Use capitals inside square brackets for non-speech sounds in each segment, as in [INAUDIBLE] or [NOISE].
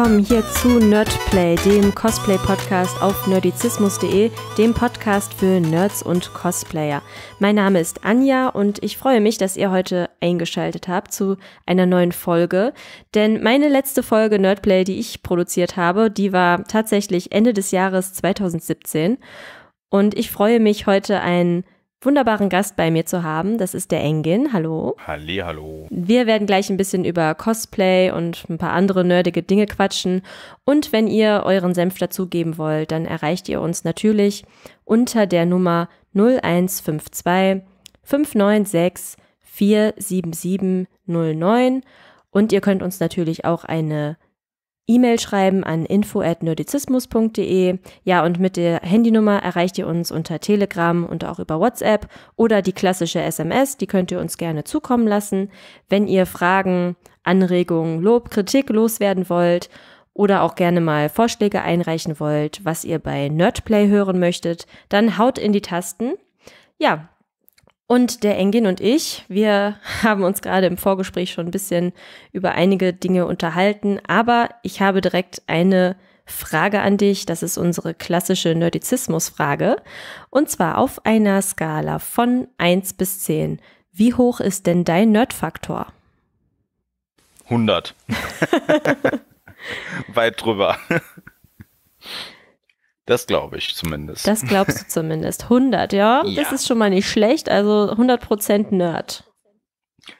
willkommen hier zu Nerdplay, dem Cosplay-Podcast auf nerdizismus.de, dem Podcast für Nerds und Cosplayer. Mein Name ist Anja und ich freue mich, dass ihr heute eingeschaltet habt zu einer neuen Folge. Denn meine letzte Folge Nerdplay, die ich produziert habe, die war tatsächlich Ende des Jahres 2017. Und ich freue mich heute ein wunderbaren Gast bei mir zu haben. Das ist der Engin. Hallo. Halle, hallo. Wir werden gleich ein bisschen über Cosplay und ein paar andere nerdige Dinge quatschen. Und wenn ihr euren Senf dazugeben wollt, dann erreicht ihr uns natürlich unter der Nummer 0152 596 47709. Und ihr könnt uns natürlich auch eine E-Mail schreiben an info@nerdizismus.de. Ja, und mit der Handynummer erreicht ihr uns unter Telegram und auch über WhatsApp oder die klassische SMS, die könnt ihr uns gerne zukommen lassen, wenn ihr Fragen, Anregungen, Lob, Kritik loswerden wollt oder auch gerne mal Vorschläge einreichen wollt, was ihr bei Nerdplay hören möchtet, dann haut in die Tasten. Ja, und der Engin und ich, wir [LAUGHS] haben uns gerade im Vorgespräch schon ein bisschen über einige Dinge unterhalten, aber ich habe direkt eine Frage an dich. Das ist unsere klassische Nerdizismus-Frage. Und zwar auf einer Skala von 1 bis 10. Wie hoch ist denn dein Nerdfaktor? 100. [LAUGHS] [LAUGHS] Weit drüber. Das glaube ich zumindest. Das glaubst du zumindest. 100, ja? ja? Das ist schon mal nicht schlecht. Also 100% Nerd.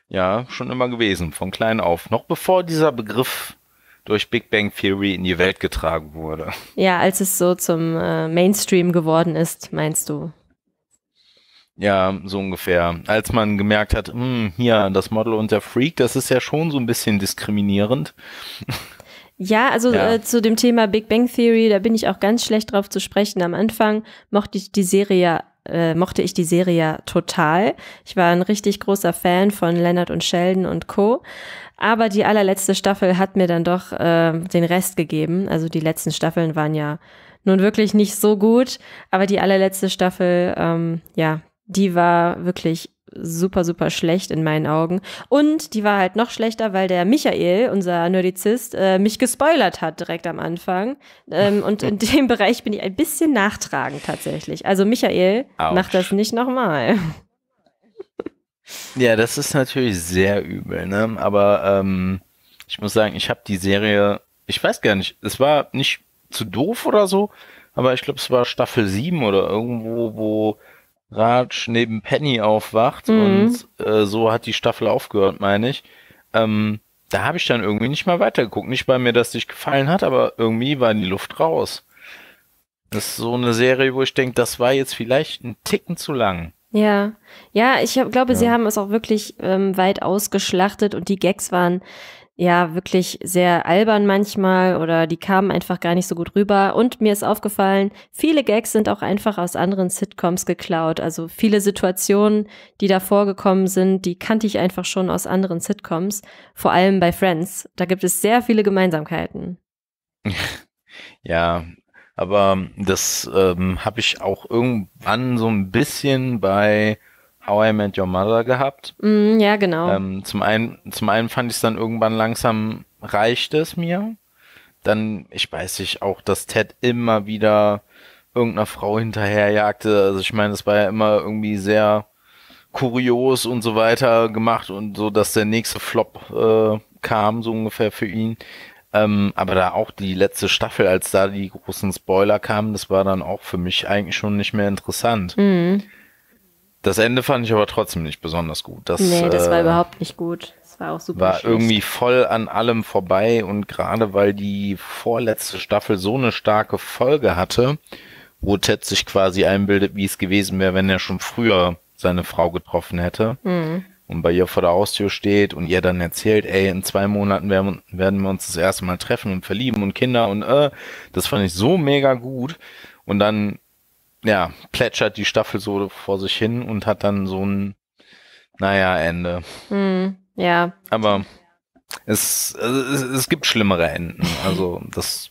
Ja, schon immer gewesen, von klein auf. Noch bevor dieser Begriff durch Big Bang Theory in die Welt getragen wurde. Ja, als es so zum äh, Mainstream geworden ist, meinst du? Ja, so ungefähr. Als man gemerkt hat, mh, hm, hier, das Model und der Freak, das ist ja schon so ein bisschen diskriminierend. Ja, also ja. Äh, zu dem Thema Big Bang Theory, da bin ich auch ganz schlecht drauf zu sprechen. Am Anfang mochte ich die Serie äh, mochte ich die Serie ja total. Ich war ein richtig großer Fan von Leonard und Sheldon und Co. Aber die allerletzte Staffel hat mir dann doch äh, den Rest gegeben. Also die letzten Staffeln waren ja nun wirklich nicht so gut, aber die allerletzte Staffel, ähm, ja, die war wirklich super, super schlecht in meinen Augen. Und die war halt noch schlechter, weil der Michael, unser Nerdizist, äh, mich gespoilert hat direkt am Anfang. Ähm, und in [LAUGHS] dem Bereich bin ich ein bisschen nachtragend tatsächlich. Also Michael, Ouch. mach das nicht nochmal. ja, das ist natürlich sehr übel, ne? Aber ähm, ich muss sagen, ich habe die Serie, ich weiß gar nicht, es war nicht zu doof oder so, aber ich glaube, es war Staffel 7 oder irgendwo, wo Raj neben Penny aufwacht mhm. und äh, so hat die Staffel aufgehört, meine ich. Ähm, da habe ich dann irgendwie nicht mal weitergeguckt. Nicht bei mir, dass dich gefallen hat, aber irgendwie war die Luft raus. Das ist so eine Serie, wo ich denke, das war jetzt vielleicht ein Ticken zu lang. Ja, ja, ich hab, glaube, ja. sie haben es auch wirklich ähm, weit ausgeschlachtet und die Gags waren ja wirklich sehr albern manchmal oder die kamen einfach gar nicht so gut rüber. Und mir ist aufgefallen, viele Gags sind auch einfach aus anderen Sitcoms geklaut. Also viele Situationen, die da vorgekommen sind, die kannte ich einfach schon aus anderen Sitcoms. Vor allem bei Friends. Da gibt es sehr viele Gemeinsamkeiten. [LAUGHS] Ja, aber ähm, das ähm, habe ich auch irgendwann so ein bisschen bei How I Met Your Mother gehabt. Mm, ja, genau. Ähm, zum, einen, zum einen fand ich es dann irgendwann langsam, reichte es mir. Dann, ich weiß nicht, auch, dass Ted immer wieder irgendeiner Frau hinterherjagte. Also ich meine, es war ja immer irgendwie sehr kurios und so weiter gemacht und so, dass der nächste Flop äh, kam, so ungefähr für ihn. Ähm, aber da auch die letzte Staffel, als da die großen Spoiler kamen, das war dann auch für mich eigentlich schon nicht mehr interessant. Mhm. Das Ende fand ich aber trotzdem nicht besonders gut. Das, nee, das war äh, überhaupt nicht gut. Das war auch super. War schlecht. irgendwie voll an allem vorbei und gerade weil die vorletzte Staffel so eine starke Folge hatte, wo Ted sich quasi einbildet, wie es gewesen wäre, wenn er schon früher seine Frau getroffen hätte mhm. und bei ihr vor der Haustür steht und ihr dann erzählt, ey, in zwei Monaten werden, werden wir uns das erste Mal treffen und verlieben und Kinder und äh, das fand ich so mega gut. Und dann ja, plätschert die Staffel so vor sich hin und hat dann so ein, naja, Ende. Mm, ja. Aber es, es, es gibt schlimmere Enden. Also das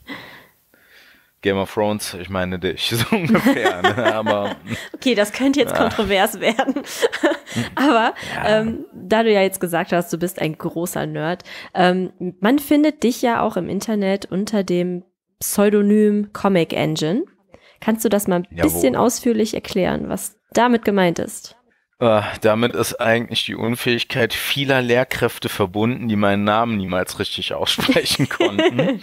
Game of Thrones, ich meine dich, [LAUGHS] so ungefähr. Ne? Aber, [LAUGHS] okay, das könnte jetzt ja. Ah. kontrovers werden. [LAUGHS] Aber ja. ähm, da du ja jetzt gesagt hast, du bist ein großer Nerd, ähm, man findet dich ja auch im Internet unter dem Pseudonym Comic Engine. Kannst du das mal ein Jawohl. bisschen ausführlich erklären, was damit gemeint ist? Äh, damit ist eigentlich die Unfähigkeit vieler Lehrkräfte verbunden, die meinen Namen niemals richtig [LAUGHS] aussprechen konnten.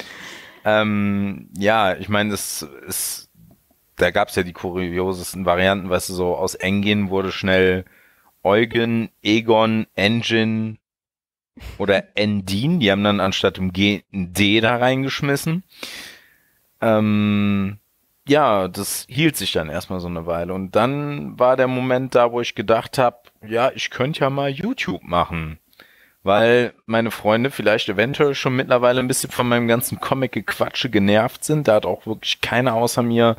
ähm, ja, ich meine, es ist, da gab es ja die kuriosesten Varianten, weißt du, so aus Engin wurde schnell Eugen, Egon, Engine oder Endin. Die haben dann anstatt dem G ein D da reingeschmissen. Ähm, ja, das hielt sich dann erstmal so eine Weile. Und dann war der Moment da, wo ich gedacht habe, ja, ich könnte ja mal YouTube machen. Weil meine Freunde vielleicht eventuell schon mittlerweile ein bisschen von meinem ganzen Comic-Gequatsche genervt sind. Da hat auch wirklich keiner außer mir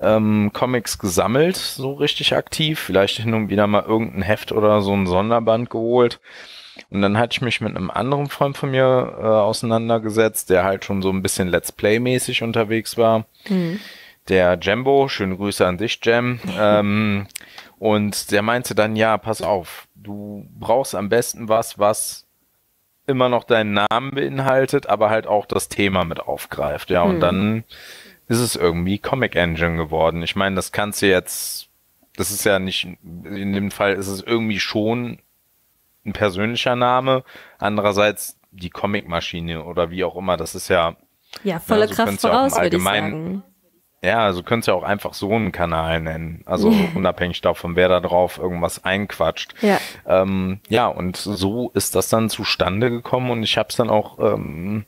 ähm, Comics gesammelt, so richtig aktiv. Vielleicht hin und wieder mal irgendein Heft oder so ein Sonderband geholt. Und dann hatte ich mich mit einem anderen Freund von mir äh, auseinandergesetzt, der halt schon so ein bisschen Let's Play-mäßig unterwegs war. Mhm der Jambo, schöne Grüße an dich, Jam. Ähm, und der meinte dann, ja, pass auf, du brauchst am besten was, was immer noch deinen Namen beinhaltet, aber halt auch das Thema mit aufgreift. Ja, und hm. dann ist es irgendwie Comic Engine geworden. Ich meine, das kannst du jetzt, das ist ja nicht, in dem Fall ist es irgendwie schon ein persönlicher Name. Andererseits die Comic Maschine oder wie auch immer, das ist ja. Ja, volle ja, so Kraft voraus, würde ich sagen. Ja, also könntest ja auch einfach so einen Kanal nennen. Also [LAUGHS] unabhängig davon, wer da drauf irgendwas einquatscht. Ja. Ähm, ja, und so ist das dann zustande gekommen und ich habe es dann auch ähm,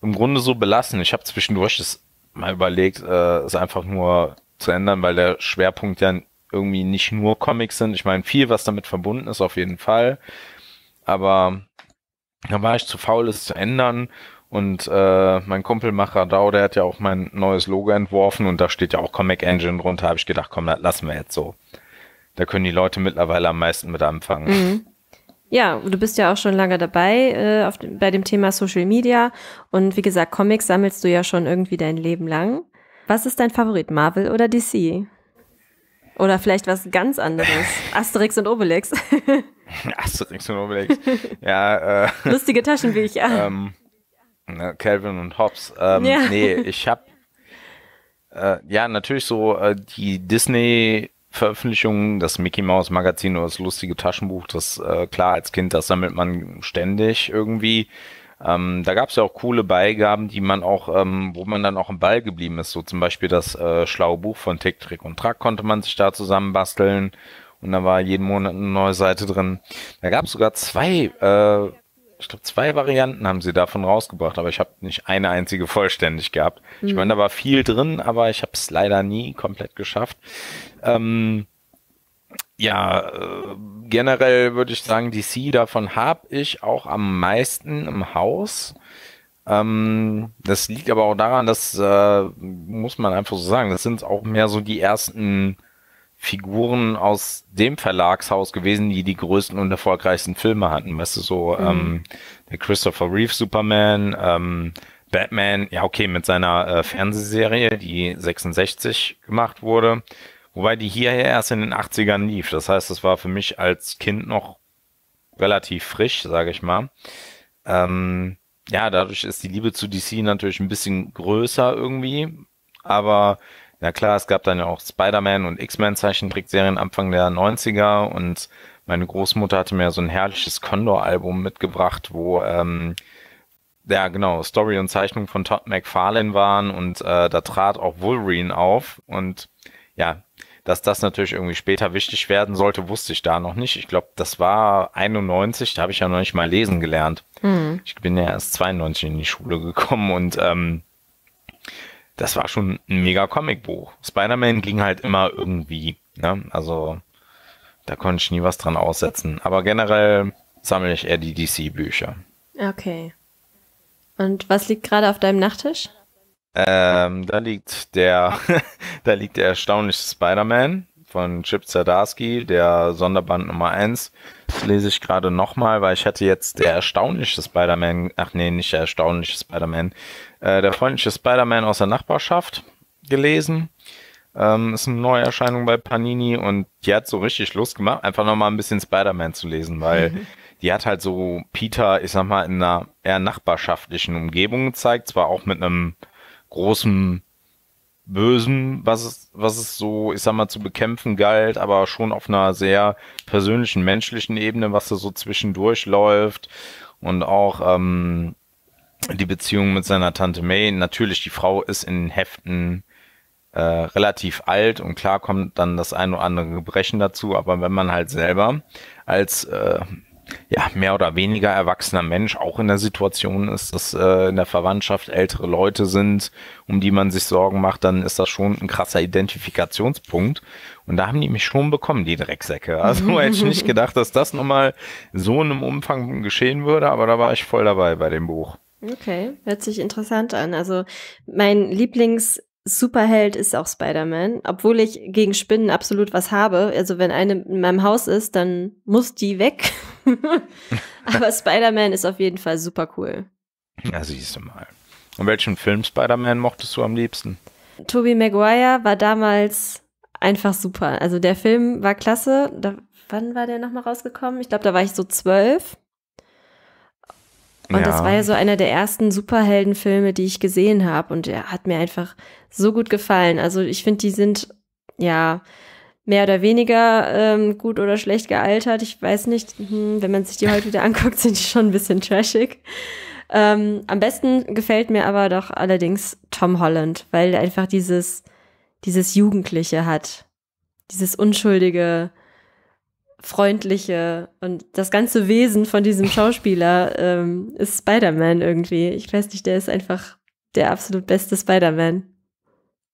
im Grunde so belassen. Ich habe zwischendurch das mal überlegt, äh, es einfach nur zu ändern, weil der Schwerpunkt ja irgendwie nicht nur Comics sind. Ich meine, viel, was damit verbunden ist, auf jeden Fall. Aber da war ich zu faul, es zu ändern und äh, mein Kumpel Dau, der hat ja auch mein neues Logo entworfen und da steht ja auch Comic Engine drunter. Habe ich gedacht, komm, das lassen wir jetzt so. Da können die Leute mittlerweile am meisten mit anfangen. Mhm. Ja, du bist ja auch schon lange dabei äh, auf, bei dem Thema Social Media. Und wie gesagt, Comics sammelst du ja schon irgendwie dein Leben lang. Was ist dein Favorit, Marvel oder DC? Oder vielleicht was ganz anderes. [LAUGHS] Asterix und Obelix. [LAUGHS] Asterix und Obelix. Ja, äh, [LAUGHS] Lustige Taschenbücher. Ähm, Ne? Calvin und Hobbes. Ähm, ja. Nee, ich habe äh, ja natürlich so äh, die Disney Veröffentlichungen, das Mickey Mouse Magazin oder das lustige Taschenbuch, das äh, klar als Kind, das sammelt man ständig irgendwie. Ähm, da gab es ja auch coole Beigaben, die man auch, ähm, wo man dann auch im Ball geblieben ist. So zum Beispiel das äh, schlaue Buch von Tick, Trick und Track konnte man sich da zusammenbasteln und da war jeden Monat eine neue Seite drin. Da gab es sogar zwei äh, ich glaube, zwei Varianten haben sie davon rausgebracht, aber ich habe nicht eine einzige vollständig gehabt. Mhm. Ich meine, da war viel drin, aber ich habe es leider nie komplett geschafft. Ähm, ja, äh, generell würde ich sagen, DC, davon habe ich auch am meisten im Haus. Ähm, das liegt aber auch daran, dass, äh, muss man einfach so sagen, das sind auch mehr so die ersten Figuren aus dem Verlagshaus gewesen, die die größten und erfolgreichsten Filme hatten. Weißt du, so mhm. ähm, der Christopher Reeve Superman, ähm, Batman, ja okay, mit seiner äh, Fernsehserie, die 66 gemacht wurde, wobei die hierher erst in den 80ern lief. Das heißt, das war für mich als Kind noch relativ frisch, sage ich mal. Ähm, ja, dadurch ist die Liebe zu DC natürlich ein bisschen größer irgendwie, aber ja klar, es gab dann ja auch Spider-Man und X-Men Zeichentrickserien Anfang der 90er und meine Großmutter hatte mir so ein herrliches Condor-Album mitgebracht, wo ähm, ja genau, Story und Zeichnung von Todd McFarlane waren und äh, da trat auch Wolverine auf und ja, dass das natürlich irgendwie später wichtig werden sollte, wusste ich da noch nicht. Ich glaube, das war 91, da habe ich ja noch nicht mal lesen gelernt. Mhm. Ich bin ja erst 92 in die Schule gekommen und ähm, das war schon ein mega Comicbuch. Spider-Man ging halt immer irgendwie. Ne? Also da konnte ich nie was dran aussetzen. Aber generell sammle ich eher die DC-Bücher. Okay. Und was liegt gerade auf deinem Nachttisch? Ähm, da liegt der, [LAUGHS] da liegt der erstaunliche Spider-Man von Chip Zdarsky, der Sonderband Nummer 1. Das lese ich gerade nochmal, weil ich hätte jetzt der erstaunliche Spider-Man, ach nee, nicht der erstaunliche Spider-Man, äh, der freundliche Spider-Man aus der Nachbarschaft gelesen. Ähm, ist eine neue Erscheinung bei Panini und die hat so richtig Lust gemacht, einfach nochmal ein bisschen Spider-Man zu lesen, weil mhm. die hat halt so Peter, ich sag mal, in einer eher nachbarschaftlichen Umgebung gezeigt, zwar auch mit einem großen Bösen, was es, was es so, ich sag mal, zu bekämpfen galt, aber schon auf einer sehr persönlichen, menschlichen Ebene, was da so zwischendurch läuft und auch ähm, die Beziehung mit seiner Tante May. Natürlich, die Frau ist in Heften äh, relativ alt und klar kommt dann das ein oder andere Gebrechen dazu, aber wenn man halt selber als äh, ja, mehr oder weniger erwachsener Mensch auch in der Situation ist, dass äh, in der Verwandtschaft ältere Leute sind, um die man sich Sorgen macht, dann ist das schon ein krasser Identifikationspunkt. Und da haben die mich schon bekommen, die Drecksäcke. Also [LAUGHS] hätte ich nicht gedacht, dass das nochmal so in einem Umfang geschehen würde, aber da war ich voll dabei bei dem Buch. Okay, hört sich interessant an. Also mein Lieblings- Superheld ist auch Spider-Man, obwohl ich gegen Spinnen absolut was habe. Also wenn eine in meinem Haus ist, dann muss die weg. [LAUGHS] Aber Spider-Man ist auf jeden Fall super cool. Ja, siehst du mal. Und welchen Film Spider-Man mochtest du am liebsten? Tobey Maguire war damals einfach super. Also der Film war klasse. Da, wann war der nochmal rausgekommen? Ich glaube, da war ich so zwölf. Und ja. das war ja so einer der ersten Superheldenfilme, die ich gesehen habe. Und er hat mir einfach so gut gefallen. Also ich finde, die sind ja mehr oder weniger ähm, gut oder schlecht gealtert. Ich weiß nicht, hm, wenn man sich die heute wieder anguckt, sind die schon ein bisschen trashig. Ähm, am besten gefällt mir aber doch allerdings Tom Holland, weil er einfach dieses, dieses Jugendliche hat. Dieses unschuldige, freundliche und das ganze Wesen von diesem [LAUGHS] Schauspieler ähm, ist Spider-Man irgendwie. Ich weiß nicht, der ist einfach der absolut beste Spider-Man.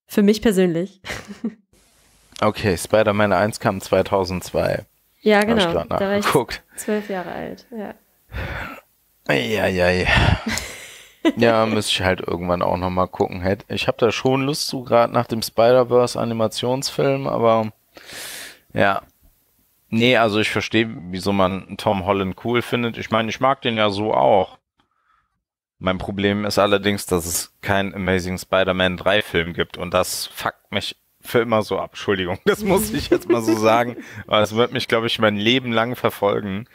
Für mich persönlich. [LAUGHS] okay, Spider-Man 1 kam 2002. Ja, genau. ich da war ich zwölf Jahre alt, ja. Ja, ja, ja. ja, müsste ich halt irgendwann auch nochmal gucken. Ich habe da schon Lust zu, gerade nach dem Spider-Verse-Animationsfilm, aber ja, Nee, also ich verstehe, wieso man Tom Holland cool findet. Ich meine, ich mag den ja so auch. Mein Problem ist allerdings, dass es keinen Amazing Spider-Man 3 Film gibt und das fuckt mich für immer so ab. Entschuldigung, das muss ich jetzt mal so sagen. [LAUGHS] Aber das wird mich, glaube ich, mein Leben lang verfolgen,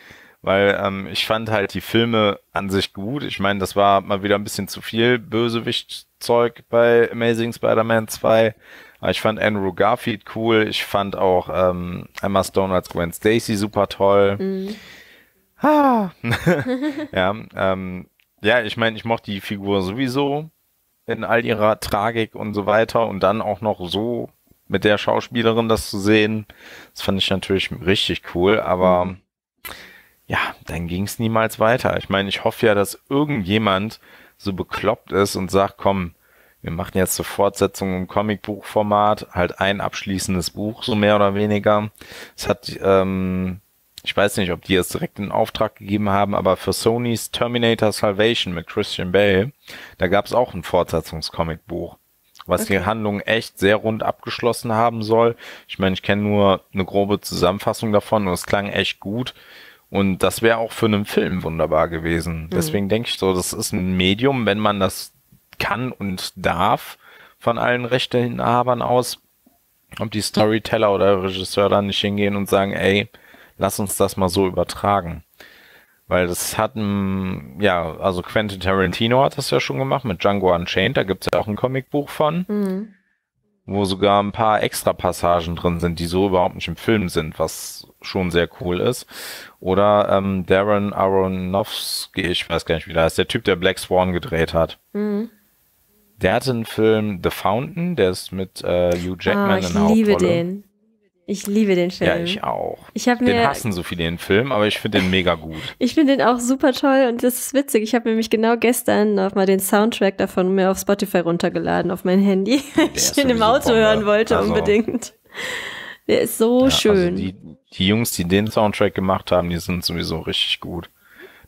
weil ähm, ich fand halt die Filme an sich gut. Ich meine, das war mal wieder ein bisschen zu viel Bösewicht-Zeug bei Amazing Spider-Man 2. Ich fand Andrew Garfield cool. Ich fand auch ähm, Emma Stone als Gwen Stacy super toll. Mhm. Ah. [LAUGHS] ja, ähm, ja, ich meine, ich mochte die Figur sowieso in all ihrer Tragik und so weiter und dann auch noch so mit der Schauspielerin das zu sehen, das fand ich natürlich richtig cool, aber mhm. ja, dann ging es niemals weiter. Ich meine, ich hoffe ja, dass irgendjemand so bekloppt ist und sagt, komm, wir machen jetzt zur Fortsetzung im Comicbuchformat halt ein abschließendes Buch, so mehr oder weniger. Es hat, ähm, ich weiß nicht, ob die es direkt in Auftrag gegeben haben, aber für Sony's Terminator Salvation mit Christian Bale, da gab es auch ein Fortsetzungscomicbuch, was okay. die Handlung echt sehr rund abgeschlossen haben soll. Ich meine, ich kenne nur eine grobe Zusammenfassung davon und es klang echt gut. Und das wäre auch für einen Film wunderbar gewesen. Mhm. Deswegen denke ich so, das ist ein Medium, wenn man das kann und darf von allen Rechteinhabern aus, ob die Storyteller oder Regisseur dann nicht hingehen und sagen, ey, lass uns das mal so übertragen. Weil das hat ein, ja, also Quentin Tarantino hat das ja schon gemacht mit Django Unchained, da gibt es ja auch ein Comicbuch von, mhm. wo sogar ein paar extra Passagen drin sind, die so überhaupt nicht im Film sind, was schon sehr cool ist. Oder ähm, Darren Aronofsky, ich weiß gar nicht, wie der heißt, der Typ, der Black Swan gedreht hat. Mhm. Der hatte einen Film The Fountain, der ist mit äh, Hugh ah, Jackman oh, ich in der liebe den. Ich liebe den Film. Ja, ich auch. Ich den mir, hassen so viele den Film, aber ich finde den mega gut. [LAUGHS] ich finde den auch super toll und das ist witzig. Ich habe nämlich genau gestern noch mal den Soundtrack davon mir auf Spotify runtergeladen auf mein Handy, [LAUGHS] weil ich den im Auto Bombe. hören wollte also, unbedingt. Der ist so ja, also schön. Also die, die Jungs, die den Soundtrack gemacht haben, die sind sowieso richtig gut.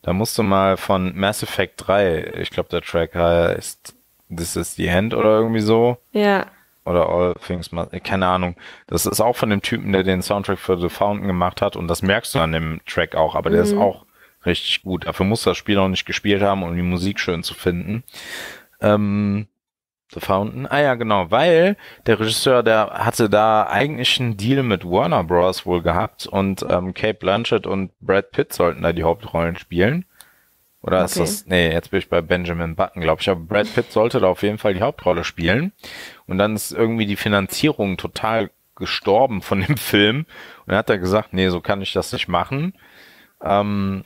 Da musst du mal von Mass Effect 3, ich glaube der Track heißt This is the End oder irgendwie so. Ja. Oder All Things, äh, keine Ahnung. Das ist auch von dem Typen, der den Soundtrack für The Fountain gemacht hat und das merkst du an dem Track auch, aber der ist mhm. auch richtig gut. Dafür muss das Spiel noch nicht gespielt haben, um die Musik schön zu finden. Ähm, The Fountain. Ah ja, genau, weil der Regisseur, der hatte da eigentlich einen Deal mit Warner Bros. wohl gehabt und ähm, Kate Blanchett und Brad Pitt sollten da die Hauptrollen spielen. Oder okay. ist das, nee, jetzt bin ich bei Benjamin Button, glaube ich. Aber Brad Pitt sollte da auf jeden Fall die Hauptrolle spielen. Und dann ist irgendwie die Finanzierung total gestorben von dem [LAUGHS] Film. Und dann hat er gesagt, nee, so kann ich das nicht machen. Ähm,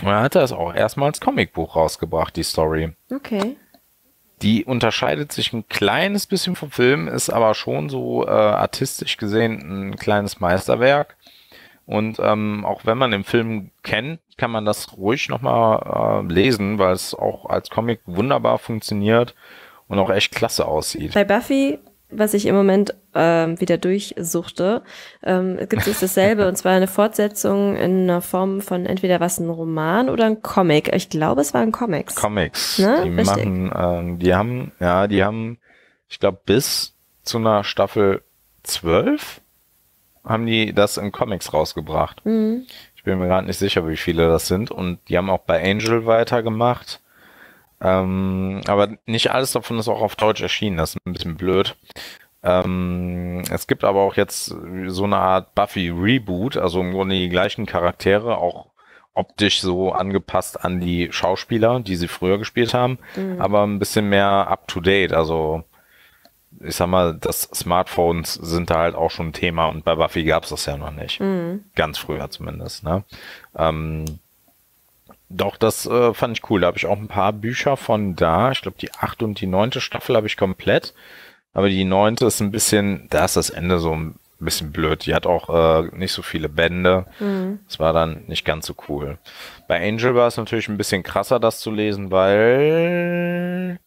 und dann hat er es auch erstmal als Comicbuch rausgebracht, die Story. Okay. Die unterscheidet sich ein kleines bisschen vom Film, ist aber schon so äh, artistisch gesehen ein kleines Meisterwerk. Und ähm, auch wenn man den Film kennt, kann man das ruhig nochmal äh, lesen, weil es auch als Comic wunderbar funktioniert und auch echt klasse aussieht. Bei Buffy, was ich im Moment ähm, wieder durchsuchte, ähm, gibt es dasselbe und zwar eine Fortsetzung in einer Form von entweder was ein Roman oder ein Comic. Ich glaube, es waren Comics. Comics. Ne? Die Richtig. machen, ähm, die haben, ja, die haben, ich glaube, bis zu einer Staffel zwölf haben die das in Comics rausgebracht. Mhm. Ich bin mir gerade nicht sicher, wie viele das sind. Und die haben auch bei Angel weitergemacht. Ähm, aber nicht alles davon ist auch auf Deutsch erschienen. Das ist ein bisschen blöd. Ähm, es gibt aber auch jetzt so eine Art Buffy Reboot, also im Grunde die gleichen Charaktere, auch optisch so angepasst an die Schauspieler, die sie früher gespielt haben, mhm. aber ein bisschen mehr up to date. Also ich sag mal, das Smartphones sind da halt auch schon ein Thema und bei Buffy gab es das ja noch nicht. Mhm. Ganz früher zumindest. Ne? Ähm, doch, das äh, fand ich cool. Da habe ich auch ein paar Bücher von da. Ich glaube, die achte und die neunte Staffel habe ich komplett. Aber die neunte ist ein bisschen, da ist das Ende so ein bisschen blöd. Die hat auch äh, nicht so viele Bände. Mhm. Das war dann nicht ganz so cool. Bei Angel war es natürlich ein bisschen krasser, das zu lesen, weil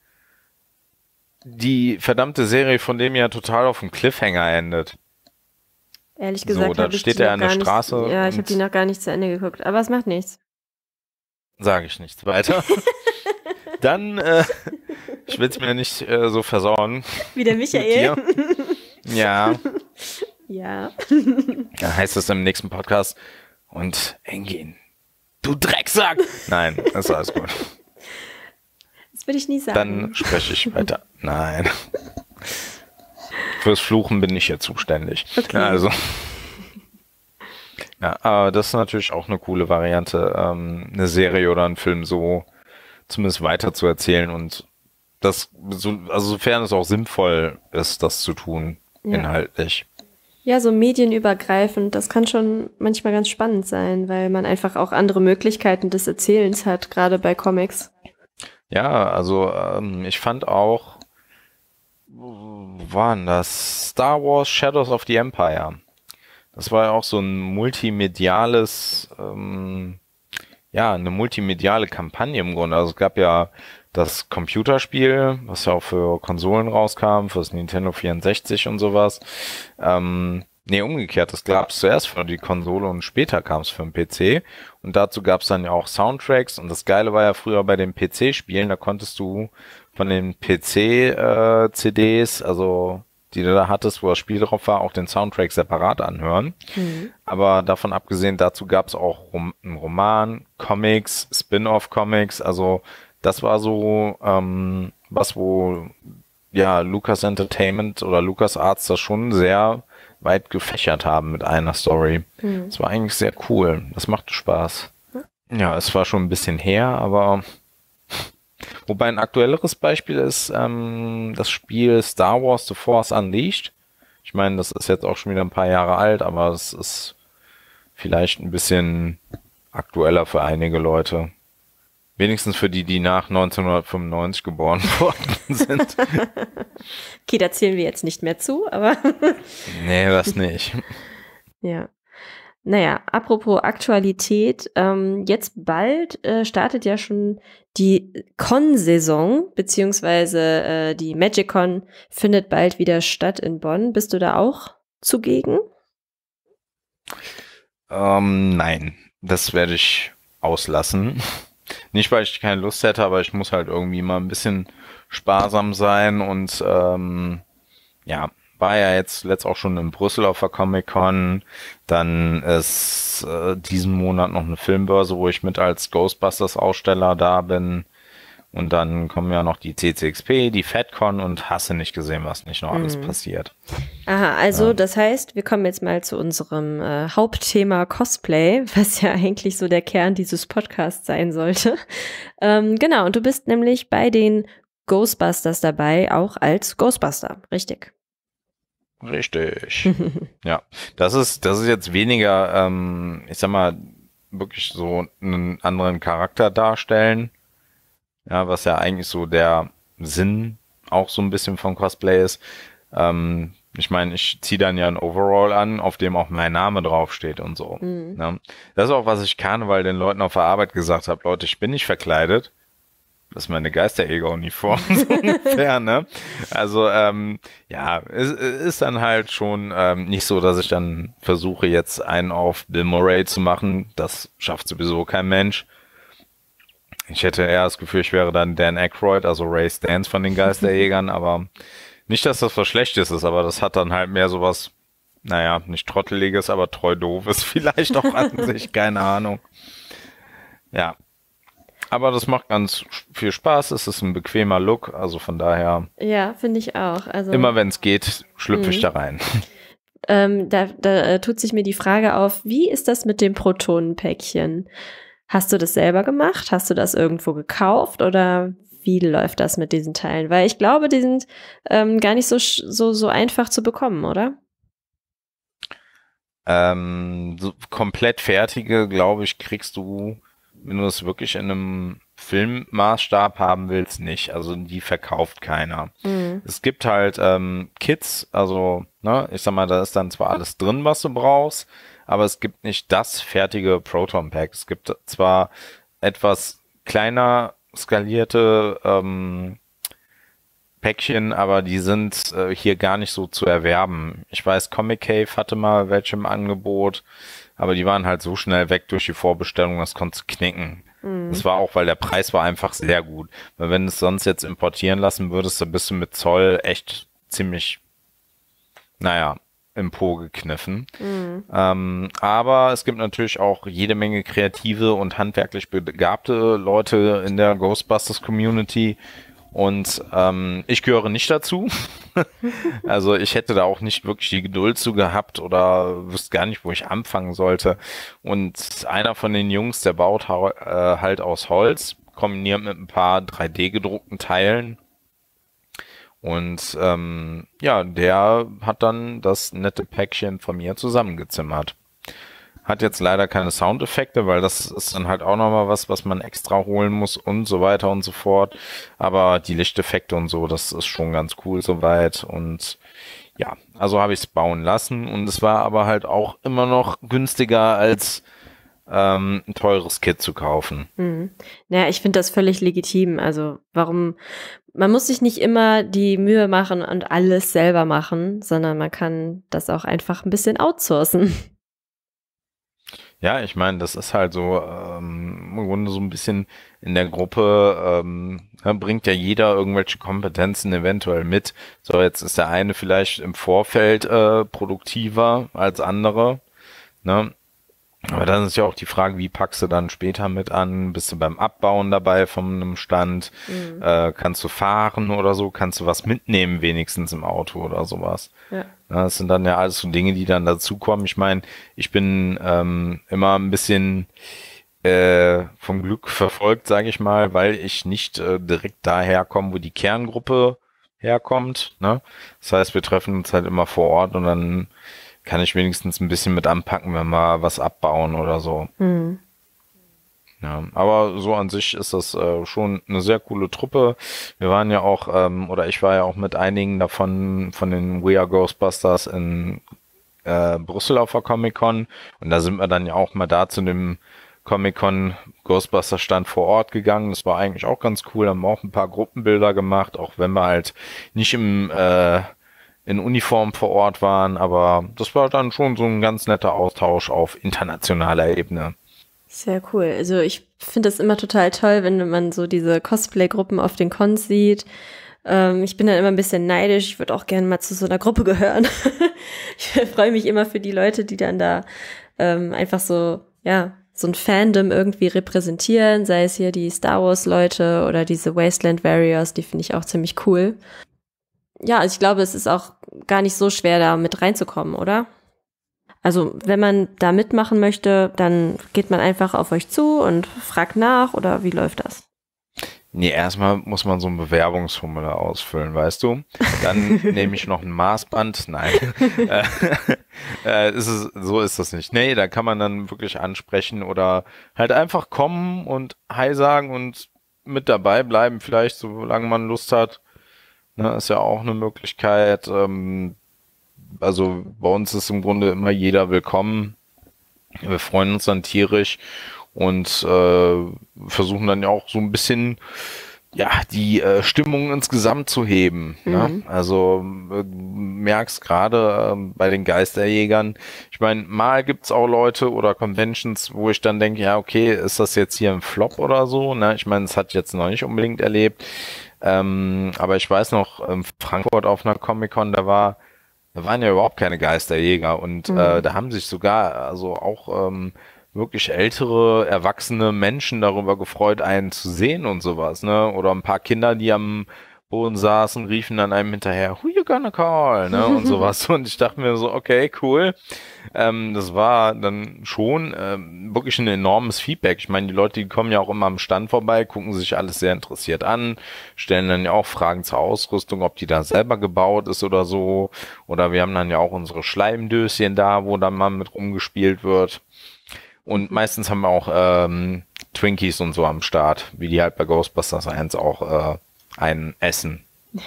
die verdammte Serie von dem ja total auf dem Cliffhanger endet. Ehrlich gesagt, so, dann steht er an der Straße. Nicht, ja, ich habe die noch gar nicht zu Ende geguckt, aber es macht nichts. Sage ich nichts weiter. [LAUGHS] dann, äh, ich will es mir nicht äh, so versauen. Wie der Michael. Ja. [LAUGHS] ja. [LAUGHS] Dann heißt es im nächsten Podcast und Engin, du Drecksack! Nein, das ist alles gut. Das würde ich nie sagen. Dann spreche ich weiter. Nein. Fürs Fluchen bin ich ja zuständig. Okay. also. Ja, aber das ist natürlich auch eine coole Variante, ähm, eine Serie oder einen Film so zumindest weiter zu erzählen und das, so, also sofern es auch sinnvoll ist, das zu tun, ja. inhaltlich. Ja, so medienübergreifend, das kann schon manchmal ganz spannend sein, weil man einfach auch andere Möglichkeiten des Erzählens hat, gerade bei Comics. Ja, also ähm, ich fand auch, waren das? Star Wars Shadows of the Empire. Das war ja auch so ein multimediales, ähm, ja, eine multimediale Kampagne im Grunde. Also es gab ja das Computerspiel, was ja auch für Konsolen rauskam, fürs Nintendo 64 und sowas. Ähm, nee, umgekehrt, das gab es zuerst für die Konsole und später kam es für den PC. Und dazu gab es dann ja auch Soundtracks. Und das Geile war ja früher bei den PC-Spielen, da konntest du von den PC-CDs, äh, also die du da hattest, wo das Spiel drauf war, auch den Soundtrack separat anhören. Mhm. Aber davon abgesehen, dazu gab es auch Rom einen Roman, Comics, Spin-off-Comics. Also das war so ähm, was, wo ja Lucas Entertainment oder Lucas Arts das schon sehr weit gefächert haben mit einer Story. Mhm. war eigentlich sehr cool. Das machte Spaß. Ja, es war schon ein bisschen her, aber Wobei ein aktuelleres Beispiel ist ähm, das Spiel Star Wars The Force Unleashed. Ich meine, das ist jetzt auch schon wieder ein paar Jahre alt, aber es ist vielleicht ein bisschen aktueller für einige Leute. Wenigstens für die, die nach 1995 geboren [LAUGHS] worden sind. [LAUGHS] okay, da zählen wir jetzt nicht mehr zu, aber. nee, das nicht. [LAUGHS] Ja. Naja, apropos Aktualität, ähm, jetzt bald äh, startet ja schon die Con-Saison, beziehungsweise äh, die Con findet bald wieder statt in Bonn. Bist du da auch zugegen? Ähm, nein, das werde ich auslassen. [LAUGHS] Nicht, weil ich keine Lust hätte, aber ich muss halt irgendwie mal ein bisschen sparsam sein und ähm, ja, war ja jetzt letzt auch schon in Brüssel auf der Comic Con. Dann ist äh, diesen Monat noch eine Filmbörse, wo ich mit als Ghostbusters Aussteller da bin. Und dann kommen ja noch die CCXP, die FedCon und hasse nicht gesehen, was nicht noch alles mhm. passiert. Aha, also ja. das heißt, wir kommen jetzt mal zu unserem äh, Hauptthema Cosplay, [LAUGHS] was ja eigentlich so der Kern dieses Podcasts sein sollte. [LAUGHS] Ähm, genau, und du bist nämlich bei den Ghostbusters dabei, auch als Ghostbuster, richtig? Richtig. [LAUGHS] ja, das ist, das ist jetzt weniger, ähm, ich sag mal, wirklich so einen anderen Charakter darstellen. Ja, was ja eigentlich so der Sinn auch so ein bisschen von Cosplay ist. Ähm, ich meine, ich ziehe dann ja ein Overall an, auf dem auch mein Name draufsteht und so. Mhm. Ja. Ne? Das ist auch, was ich Karneval den Leuten auf der Arbeit gesagt habe. Leute, ich bin nicht verkleidet das ist meine Geisterjäger-Uniform, so [LAUGHS] ungefähr, ne? Also, ähm, ja, es, es ist dann halt schon ähm, nicht so, dass ich dann versuche, jetzt einen auf Bill Murray zu machen. Das schafft sowieso kein Mensch. Ich hätte eher das Gefühl, ich wäre dann Dan Aykroyd, also Ray Stans von den Geisterjägern, [LAUGHS] aber nicht, dass das was Schlechtes ist, aber das hat dann halt mehr sowas, naja, nicht Trotteliges, aber treu doofes [LAUGHS] vielleicht auch an sich, keine Ahnung. Ja, aber das macht ganz viel Spaß. Es ist ein bequemer Look. Also von daher. Ja, finde ich auch. Also, immer wenn es geht, schlüpfe ich mhm. da rein. [LAUGHS] Ähm, da, da äh, tut sich mir die Frage auf, wie ist das mit dem Protonenpäckchen? Hast du das selber gemacht? Hast du das irgendwo gekauft oder wie läuft das mit diesen Teilen? Weil ich glaube, die sind ähm, gar nicht so, so, so einfach zu bekommen, oder? Ähm, so komplett fertige, glaube ich, kriegst du wenn du es wirklich in einem Filmmaßstab haben willst, nicht. Also die verkauft keiner. Mhm. Es gibt halt ähm, Kits, also ne, ich sag mal, da ist dann zwar alles drin, was du brauchst, aber es gibt nicht das fertige Proton Pack. Es gibt zwar etwas kleiner skalierte ähm, Päckchen, aber die sind äh, hier gar nicht so zu erwerben. Ich weiß, Comic Cave hatte mal welche im Angebot aber die waren halt so schnell weg durch die Vorbestellung, das konnte knicken. Mhm. Das war auch, weil der Preis war einfach sehr gut. Weil wenn du es sonst jetzt importieren lassen würdest, dann bist du mit Zoll echt ziemlich, naja, im Po gekniffen. Mhm. Ähm, aber es gibt natürlich auch jede Menge kreative und handwerklich begabte Leute in der Ghostbusters Community, und ähm, ich gehöre nicht dazu. [LAUGHS] also ich hätte da auch nicht wirklich die Geduld zu gehabt oder wüsste gar nicht, wo ich anfangen sollte. Und einer von den Jungs, der baut äh, halt aus Holz, kombiniert mit ein paar 3D-gedruckten Teilen. Und ähm, ja, der hat dann das nette Päckchen von mir zusammengezimmert. Hat jetzt leider keine Soundeffekte, weil das ist dann halt auch nochmal was, was man extra holen muss und so weiter und so fort. Aber die Lichteffekte und so, das ist schon ganz cool soweit. Und ja, also habe ich es bauen lassen. Und es war aber halt auch immer noch günstiger als ähm, ein teures Kit zu kaufen. Mhm. Naja, ich finde das völlig legitim. Also warum, man muss sich nicht immer die Mühe machen und alles selber machen, sondern man kann das auch einfach ein bisschen outsourcen. Ja, ich meine, das ist halt so ähm, im Grunde so ein bisschen in der Gruppe, ähm, ne, bringt ja jeder irgendwelche Kompetenzen eventuell mit. So, jetzt ist der eine vielleicht im Vorfeld äh, produktiver als andere. Ne? Aber dann ist ja auch die Frage, wie packst du dann später mit an? Bist du beim Abbauen dabei von einem Stand? Mhm. Äh, kannst du fahren oder so? Kannst du was mitnehmen, wenigstens im Auto oder sowas? Ja. Das sind dann ja alles so Dinge, die dann dazukommen. Ich meine, ich bin ähm, immer ein bisschen äh, vom Glück verfolgt, sage ich mal, weil ich nicht äh, direkt daher komme, wo die Kerngruppe herkommt. Ne? Das heißt, wir treffen uns halt immer vor Ort und dann kann ich wenigstens ein bisschen mit anpacken, wenn wir was abbauen oder so. Mhm. Ja, aber so an sich ist das äh, schon eine sehr coole Truppe. Wir waren ja auch, ähm, oder ich war ja auch mit einigen davon von den We Are Ghostbusters in äh, Brüssel auf der Comic Con und da sind wir dann ja auch mal da zu dem Comic Con Ghostbuster Stand vor Ort gegangen. Das war eigentlich auch ganz cool. Haben auch ein paar Gruppenbilder gemacht, auch wenn wir halt nicht im äh, in Uniform vor Ort waren, aber das war dann schon so ein ganz netter Austausch auf internationaler Ebene. Sehr cool. Also ich finde das immer total toll, wenn man so diese Cosplay-Gruppen auf den Cons sieht. Ähm, ich bin dann immer ein bisschen neidisch. Ich würde auch gerne mal zu so einer Gruppe gehören. [LAUGHS] ich freue mich immer für die Leute, die dann da ähm, einfach so, ja, so ein Fandom irgendwie repräsentieren, sei es hier die Star Wars Leute oder diese Wasteland Warriors, die finde ich auch ziemlich cool ja, also ich glaube, es ist auch gar nicht so schwer, da mit reinzukommen, oder? Also, wenn man da mitmachen möchte, dann geht man einfach auf euch zu und fragt nach oder wie läuft das? Nee, erstmal muss man so ein Bewerbungsformular ausfüllen, weißt du? Dann [LAUGHS] nehme ich noch ein Maßband. Nein. [LAUGHS] [LAUGHS] Äh, äh, ist es, so ist das nicht. Nee, da kann man dann wirklich ansprechen oder halt einfach kommen und Hi sagen und mit dabei bleiben, vielleicht, solange man Lust hat. Ne, ist ja auch eine Möglichkeit. Ähm, also bei uns ist im Grunde immer jeder willkommen. Wir freuen uns dann tierisch und äh, versuchen dann ja auch so ein bisschen ja, die äh, Stimmung insgesamt zu heben. Ne? Mhm. Ne? Also äh, merkst gerade äh, bei den Geisterjägern, ich meine, mal gibt es auch Leute oder Conventions, wo ich dann denke, ja, okay, ist das jetzt hier ein Flop oder so? Ne? Ich meine, es hat jetzt noch nicht unbedingt erlebt. Ähm, aber ich weiß noch, ähm, Frankfurt auf einer Comic-Con, da war, da waren ja überhaupt keine Geisterjäger und äh, mhm. äh, da haben sich sogar, also auch ähm, wirklich ältere, erwachsene Menschen darüber gefreut, einen zu sehen und sowas, ne? Oder ein paar Kinder, die am Boden saßen, riefen dann einem hinterher, who you gonna call, ne? Und [LAUGHS] sowas. Und ich dachte mir so, okay, cool. Ähm, das war dann schon äh, wirklich ein enormes Feedback. Ich meine, die Leute, die kommen ja auch immer am Stand vorbei, gucken sich alles sehr interessiert an, stellen dann ja auch Fragen zur Ausrüstung, ob die da selber gebaut ist oder so. Oder wir haben dann ja auch unsere Schleimdöschen da, wo dann mal mit rumgespielt wird. Und mhm. meistens haben wir auch ähm, Twinkies und so am Start, wie die halt bei Ghostbusters 1 auch äh, einen essen. [LAUGHS]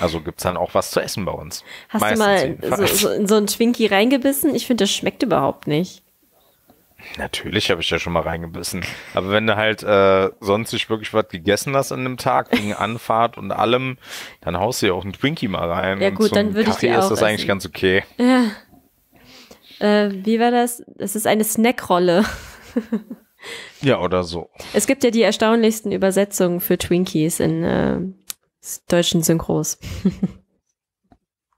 Also gibt es dann auch was zu essen bei uns. Hast Meistens du mal so, so, in so ein Twinkie reingebissen? Ich finde, das schmeckt überhaupt nicht. Natürlich habe ich da schon mal reingebissen. Aber wenn du halt äh, sonst nicht wirklich was gegessen hast an einem Tag, wegen [LAUGHS] Anfahrt und allem, dann haust du ja auch einen Twinkie mal rein. Ja gut, dann würde ich dir auch ist das essen. eigentlich ganz okay. Ja. Äh, wie war das? Es ist eine Snackrolle. ja, oder so. Es gibt ja die erstaunlichsten Übersetzungen für Twinkies in äh, deutschen Synchros.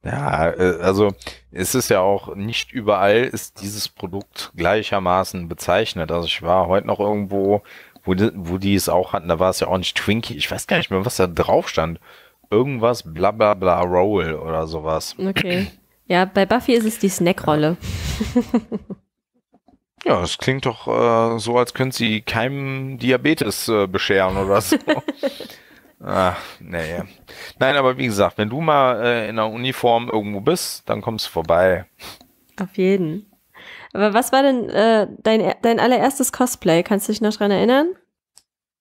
ja, äh, also es ist ja auch nicht überall ist dieses Produkt gleichermaßen bezeichnet. Also ich war heute noch irgendwo, wo die, wo die es auch hatten, da war es ja auch nicht Twinkie. Ich weiß gar nicht mehr, was da drauf stand. Irgendwas bla bla bla Roll oder sowas. Okay. Ja, bei Buffy ist es die Snackrolle. Ja, das klingt doch äh, so, als könnte sie keinem Diabetes äh, bescheren oder so. [LAUGHS] Ach, nee. Nein, aber wie gesagt, wenn du mal äh, in der Uniform irgendwo bist, dann kommst du vorbei. Auf jeden. Aber was war denn äh, dein, dein allererstes Cosplay? Kannst du dich noch dran erinnern?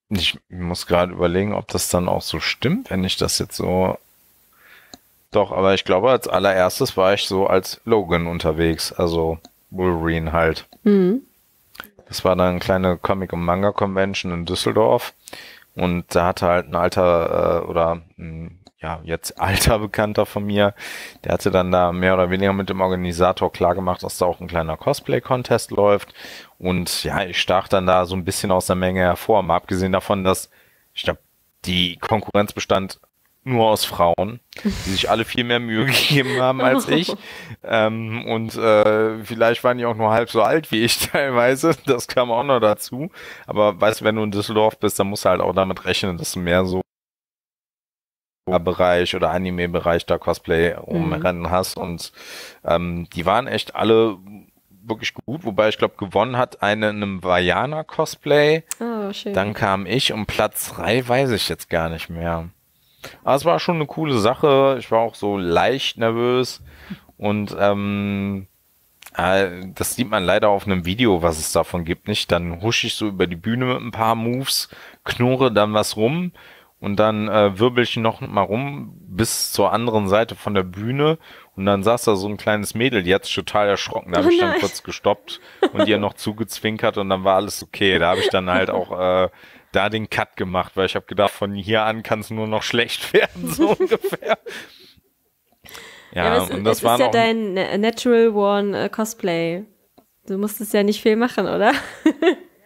Ich muss gerade überlegen, ob das dann auch so stimmt, wenn ich das jetzt so. Doch, aber ich glaube, als allererstes war ich so als Logan unterwegs, also Wolverine halt. Mhm. Das war dann eine kleine Comic- und Manga-Convention in Düsseldorf. Und da hatte halt ein alter äh, oder ein, hm, ja, jetzt [LAUGHS] alter Bekannter von mir, der hatte dann da mehr oder weniger mit dem Organisator klargemacht, dass da auch ein kleiner Cosplay-Contest läuft. Und ja, ich stach dann da so ein bisschen aus der Menge hervor, mal abgesehen davon, dass ich glaube, die Konkurrenz bestand nur aus Frauen, die sich alle viel mehr Mühe [LAUGHS] gegeben haben als oh. ich. Ähm, und äh, vielleicht waren die auch nur halb so alt wie ich [LAUGHS] teilweise. Das kam auch noch dazu. Aber weißt du, wenn du in Düsseldorf bist, dann musst du halt auch damit rechnen, dass du mehr so Bereich oder Anime-Bereich da Cosplay rumrennen mhm. hast. Und ähm, die waren echt alle wirklich gut, wobei ich glaube, gewonnen hat eine in einem Vajana-Cosplay. Oh, ah, schön. Dann kam ich und Platz 3 weiß ich jetzt gar nicht mehr. Aber ah, es war schon eine coole Sache. Ich war auch so leicht nervös und ähm, ah, das sieht man leider auf einem Video, was es davon gibt, nicht. Dann husche ich so über die Bühne mit ein paar Moves, knurre dann was rum und dann äh, wirbel ich noch mal rum bis zur anderen Seite von der Bühne und dann saß da so ein kleines Mädel, die hat sich total erschrocken. Da habe oh ich dann kurz gestoppt und ihr noch zugezwinkert und dann war alles okay. Da habe ich dann halt auch äh, da den Cut gemacht, weil ich habe gedacht, von hier an kann es nur noch schlecht [LAUGHS] werden, so [LAUGHS] ungefähr. Ja, ja es, und das war ja dein Natural Worn äh, Cosplay. Du musstest ja nicht viel machen, oder?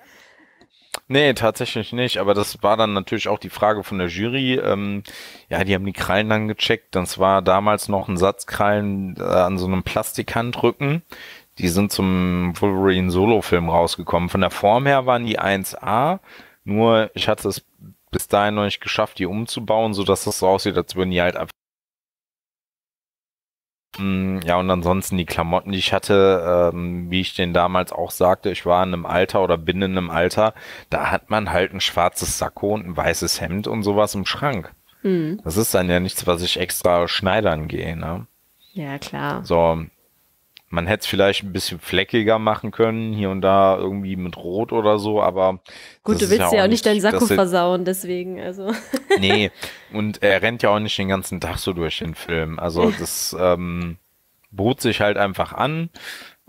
[LAUGHS] nee, tatsächlich nicht. Aber das war dann natürlich auch die Frage von der Jury. Ähm, ja, die haben die Krallen dann gecheckt. Das war damals noch ein Satz Krallen äh, an so einem Plastikhandrücken. Die sind zum Wolverine Solo-Film rausgekommen. Von der Form her waren die 1A nur ich hatte es bis dahin noch nicht geschafft, die umzubauen, sodass das so aussieht, als würden die halt ab. Mm, ja, und ansonsten die Klamotten, die ich hatte, ähm, wie ich den damals auch sagte, ich war in einem Alter oder bin in einem Alter, da hat man halt ein schwarzes Sakko und ein weißes Hemd und sowas im Schrank. Mhm. Das ist dann ja nichts, was ich extra schneidern gehe, ne? Ja, klar. So, man hätte es vielleicht ein bisschen fleckiger machen können, hier und da irgendwie mit Rot oder so, aber. Gut, du willst ja auch, auch nicht deinen Sakko versauen, deswegen, also. [LAUGHS] nee, [LAUGHS] und er rennt ja auch nicht den ganzen Tag so durch den Film. Also, das ähm, bot sich halt einfach an,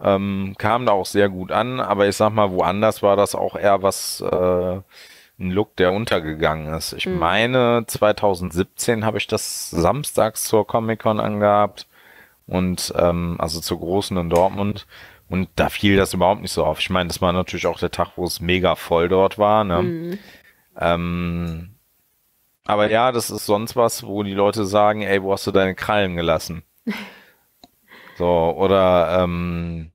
ähm, kam da auch sehr gut an, aber ich sag mal, woanders war das auch eher was. Äh, ein Look, der untergegangen ist. Ich mhm. meine, 2017 habe ich das samstags zur Comic-Con angehabt und ähm, also zur großen in Dortmund. Und da fiel das überhaupt nicht so auf. Ich meine, das war natürlich auch der Tag, wo es mega voll dort war. Ne? Mhm. Ähm, aber ja, das ist sonst was, wo die Leute sagen, ey, wo hast du deine Krallen gelassen? [LAUGHS] so, oder ähm,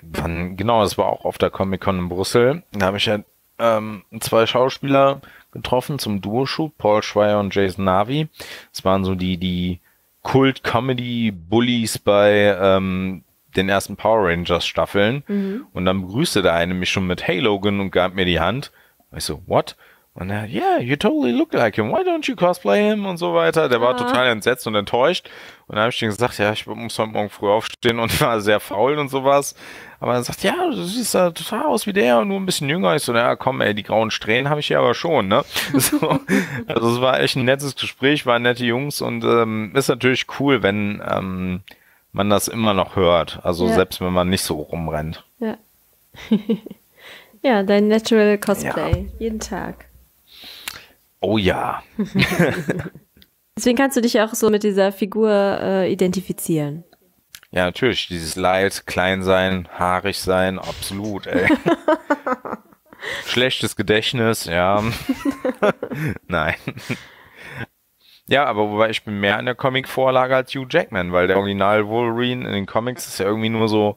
wann, genau, das war auch auf der Comic-Con in Brüssel. Da habe ich ja ähm, zwei Schauspieler getroffen zum Duo-Shoot, Paul Schweier und Jason Navi. Das waren so die, die Kult-Comedy-Bullies bei ähm, den ersten Power Rangers Staffeln. Mhm. Und dann begrüßte der eine mich schon mit Hey Logan und gab mir die Hand. Ich so, what? Und er, yeah, you totally look like him. Why don't you cosplay him? Und so weiter. Der war ah. total entsetzt und enttäuscht. Und dann habe ich ihm gesagt, ja, ich muss heute Morgen früh aufstehen und [LAUGHS] war sehr faul und sowas. Aber er sagt, ja, du siehst da total aus wie der, nur ein bisschen jünger. Ich so, naja, komm, ey, die grauen Strähnen habe ich ja aber schon, ne? [LAUGHS] So, also es war echt ein nettes Gespräch, waren nette Jungs und ähm, ist natürlich cool, wenn ähm, man das immer noch hört. Also ja. selbst wenn man nicht so rumrennt. Ja. [LAUGHS] ja, dein Natural Cosplay. Ja. Jeden Tag. Oh ja. [LAUGHS] Deswegen kannst du dich auch so mit dieser Figur äh, identifizieren. Ja, natürlich. Dieses Leid, klein sein, haarig sein, absolut, ey. [LAUGHS] Schlechtes Gedächtnis, ja. [LAUGHS] Nein. Ja, aber wobei ich bin mehr in der Comic-Vorlage als Hugh Jackman, weil der Original Wolverine in den Comics ist ja irgendwie nur so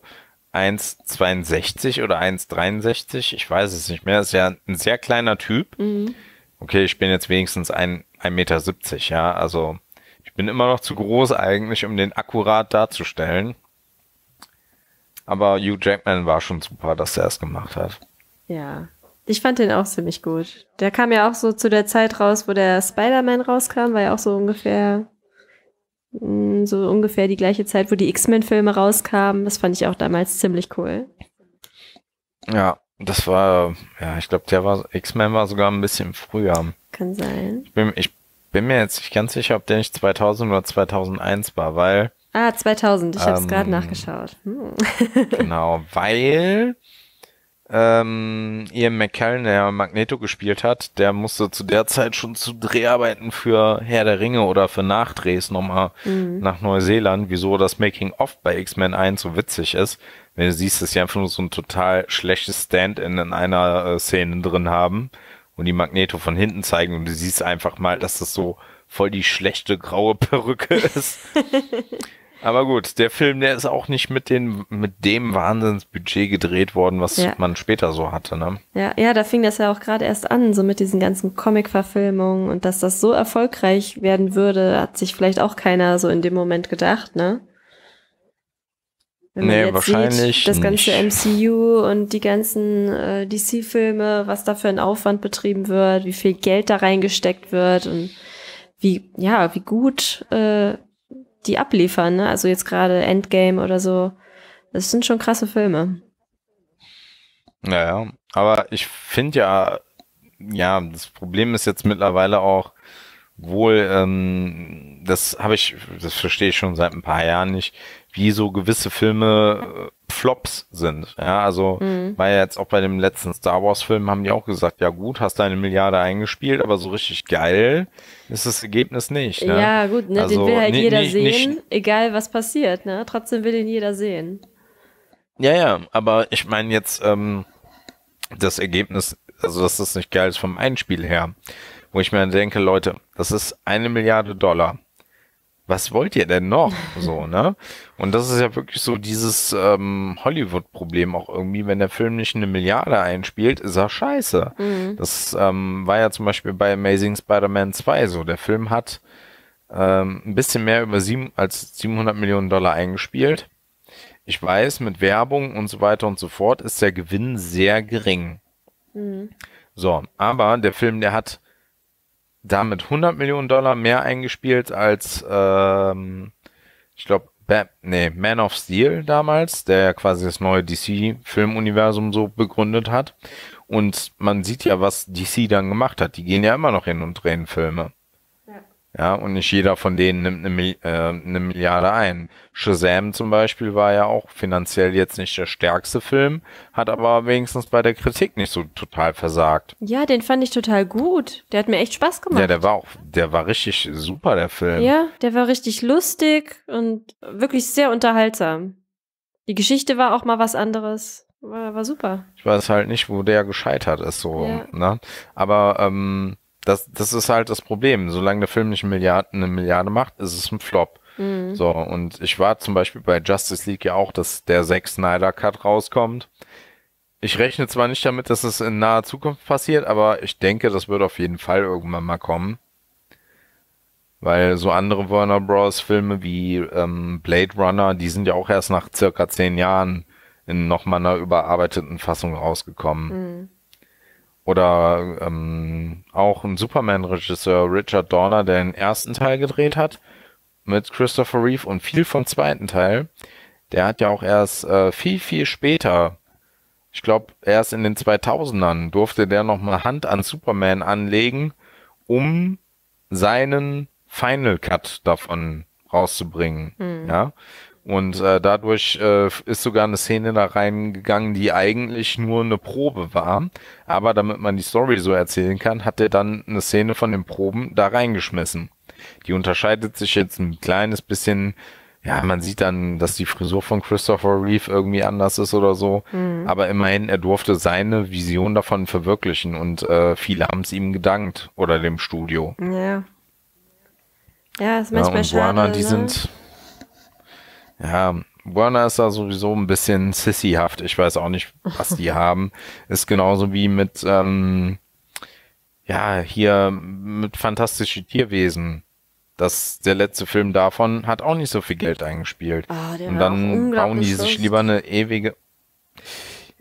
1,62 oder 1,63, ich weiß es nicht mehr, ist ja ein sehr kleiner Typ. Mhm okay, ich bin jetzt wenigstens 1,70 Meter, ja, also ich bin immer noch zu groß eigentlich, um den akkurat darzustellen. Aber Hugh Jackman war schon super, dass er es gemacht hat. Ja, ich fand den auch ziemlich gut. Der kam ja auch so zu der Zeit raus, wo der Spider-Man rauskam, war ja auch so ungefähr mm, so ungefähr die gleiche Zeit, wo die X-Men-Filme rauskamen. Das fand ich auch damals ziemlich cool. Ja, das war, ja, ich glaube, der war, X-Men war sogar ein bisschen früher. Kann sein. Ich bin, ich bin mir jetzt nicht ganz sicher, ob der nicht 2000 oder 2001 war, weil. Ah, 2000, ich ähm, habe es gerade nachgeschaut. Hm. [LAUGHS] genau, weil ähm, Ian McKellen, der Magneto gespielt hat, der musste zu der Zeit schon zu Dreharbeiten für Herr der Ringe oder für Nachdrehs nochmal mhm. nach Neuseeland. Wieso das Making-of bei X-Men 1 so witzig ist, wenn du siehst, dass sie einfach nur so ein total schlechtes Stand-in in einer äh, Szene drin haben und die Magneto von hinten zeigen und du siehst einfach mal, dass das so voll die schlechte graue Perücke [LAUGHS] ist. Aber gut, der Film, der ist auch nicht mit, den, mit dem Wahnsinnsbudget gedreht worden, was ja. man später so hatte, ne? Ja, ja, da fing das ja auch gerade erst an, so mit diesen ganzen Comic-Verfilmungen und dass das so erfolgreich werden würde, hat sich vielleicht auch keiner so in dem Moment gedacht, ne? Wenn man nee, jetzt wahrscheinlich sieht, das ganze MCU und die ganzen äh, DC-Filme, was da für ein Aufwand betrieben wird, wie viel Geld da reingesteckt wird und wie, ja, wie gut äh, die abliefern, ne? Also jetzt gerade Endgame oder so. Das sind schon krasse Filme. Naja, aber ich finde ja, ja, das Problem ist jetzt mittlerweile auch, wohl, ähm, das habe ich, das verstehe ich schon seit ein paar Jahren nicht, wie so gewisse Filme äh, Flops sind. Ja, also mhm. war ja jetzt auch bei dem letzten Star Wars Film haben die auch gesagt, ja gut, hast deine Milliarde eingespielt, aber so richtig geil ist das Ergebnis nicht. Ne? Ja gut, ne, also, den will halt jeder sehen, nicht, egal was passiert, ne? Trotzdem will ihn jeder sehen. Ja, ja, aber ich meine jetzt ähm, das Ergebnis, also dass das nicht geil ist vom Einspiel her wo ich mir dann denke, Leute, das ist eine Milliarde Dollar. Was wollt ihr denn noch? [LAUGHS] So, ne? Und das ist ja wirklich so dieses ähm, Hollywood-Problem auch irgendwie, wenn der Film nicht eine Milliarde einspielt, ist er scheiße. Mhm. Das ähm, war ja zum Beispiel bei Amazing Spider-Man 2 so. Der Film hat ähm, ein bisschen mehr über sieben, als 700 Millionen Dollar eingespielt. Ich weiß, mit Werbung und so weiter und so fort ist der Gewinn sehr gering. Mhm. So, aber der Film, der hat damit 100 Millionen Dollar mehr eingespielt als, ähm, ich glaube, nee, Man of Steel damals, der ja quasi das neue DC-Filmuniversum so begründet hat. Und man sieht ja, was DC dann gemacht hat. Die gehen ja immer noch hin und drehen Filme. Ja, und nicht jeder von denen nimmt eine, äh, eine Milliarde ein. Shazam zum Beispiel war ja auch finanziell jetzt nicht der stärkste Film, hat aber wenigstens bei der Kritik nicht so total versagt. Ja, den fand ich total gut. Der hat mir echt Spaß gemacht. Ja, der war auch, der war richtig super, der Film. Ja, der war richtig lustig und wirklich sehr unterhaltsam. Die Geschichte war auch mal was anderes. War, war super. Ich weiß halt nicht, wo der gescheitert ist, so, ja. ne? Aber, ähm, das, das ist halt das Problem. Solange der Film nicht eine Milliarde, eine Milliarde macht, ist es ein Flop. Mhm. So, und ich war zum Beispiel bei Justice League ja auch, dass der Zack Snyder Cut rauskommt. Ich rechne zwar nicht damit, dass es in naher Zukunft passiert, aber ich denke, das wird auf jeden Fall irgendwann mal kommen. Weil so andere Warner Bros. Filme wie ähm, Blade Runner, die sind ja auch erst nach circa zehn Jahren in nochmal einer überarbeiteten Fassung rausgekommen. Mhm. Oder ähm, auch ein Superman-Regisseur Richard Donner, der den ersten Teil gedreht hat mit Christopher Reeve und viel vom zweiten Teil. Der hat ja auch erst äh, viel, viel später, ich glaube erst in den 2000ern, durfte der nochmal Hand an Superman anlegen, um seinen Final Cut davon rauszubringen. Hm. Ja. Und äh, dadurch äh, ist sogar eine Szene da reingegangen, die eigentlich nur eine Probe war. Aber damit man die Story so erzählen kann, hat er dann eine Szene von den Proben da reingeschmissen. Die unterscheidet sich jetzt ein kleines bisschen. Ja, man sieht dann, dass die Frisur von Christopher Reeve irgendwie anders ist oder so. Mhm. Aber immerhin, er durfte seine Vision davon verwirklichen und äh, viele haben es ihm gedankt oder dem Studio. Ja. Ja, das ist manchmal ja, und schade. die ne? sind ja, Warner ist da sowieso ein bisschen sissyhaft. Ich weiß auch nicht, was die [LAUGHS] haben. Ist genauso wie mit, ähm, ja, hier mit Fantastische Tierwesen. Das, der letzte Film davon hat auch nicht so viel Geld eingespielt. Oh, Und dann bauen die sich lieber eine ewige.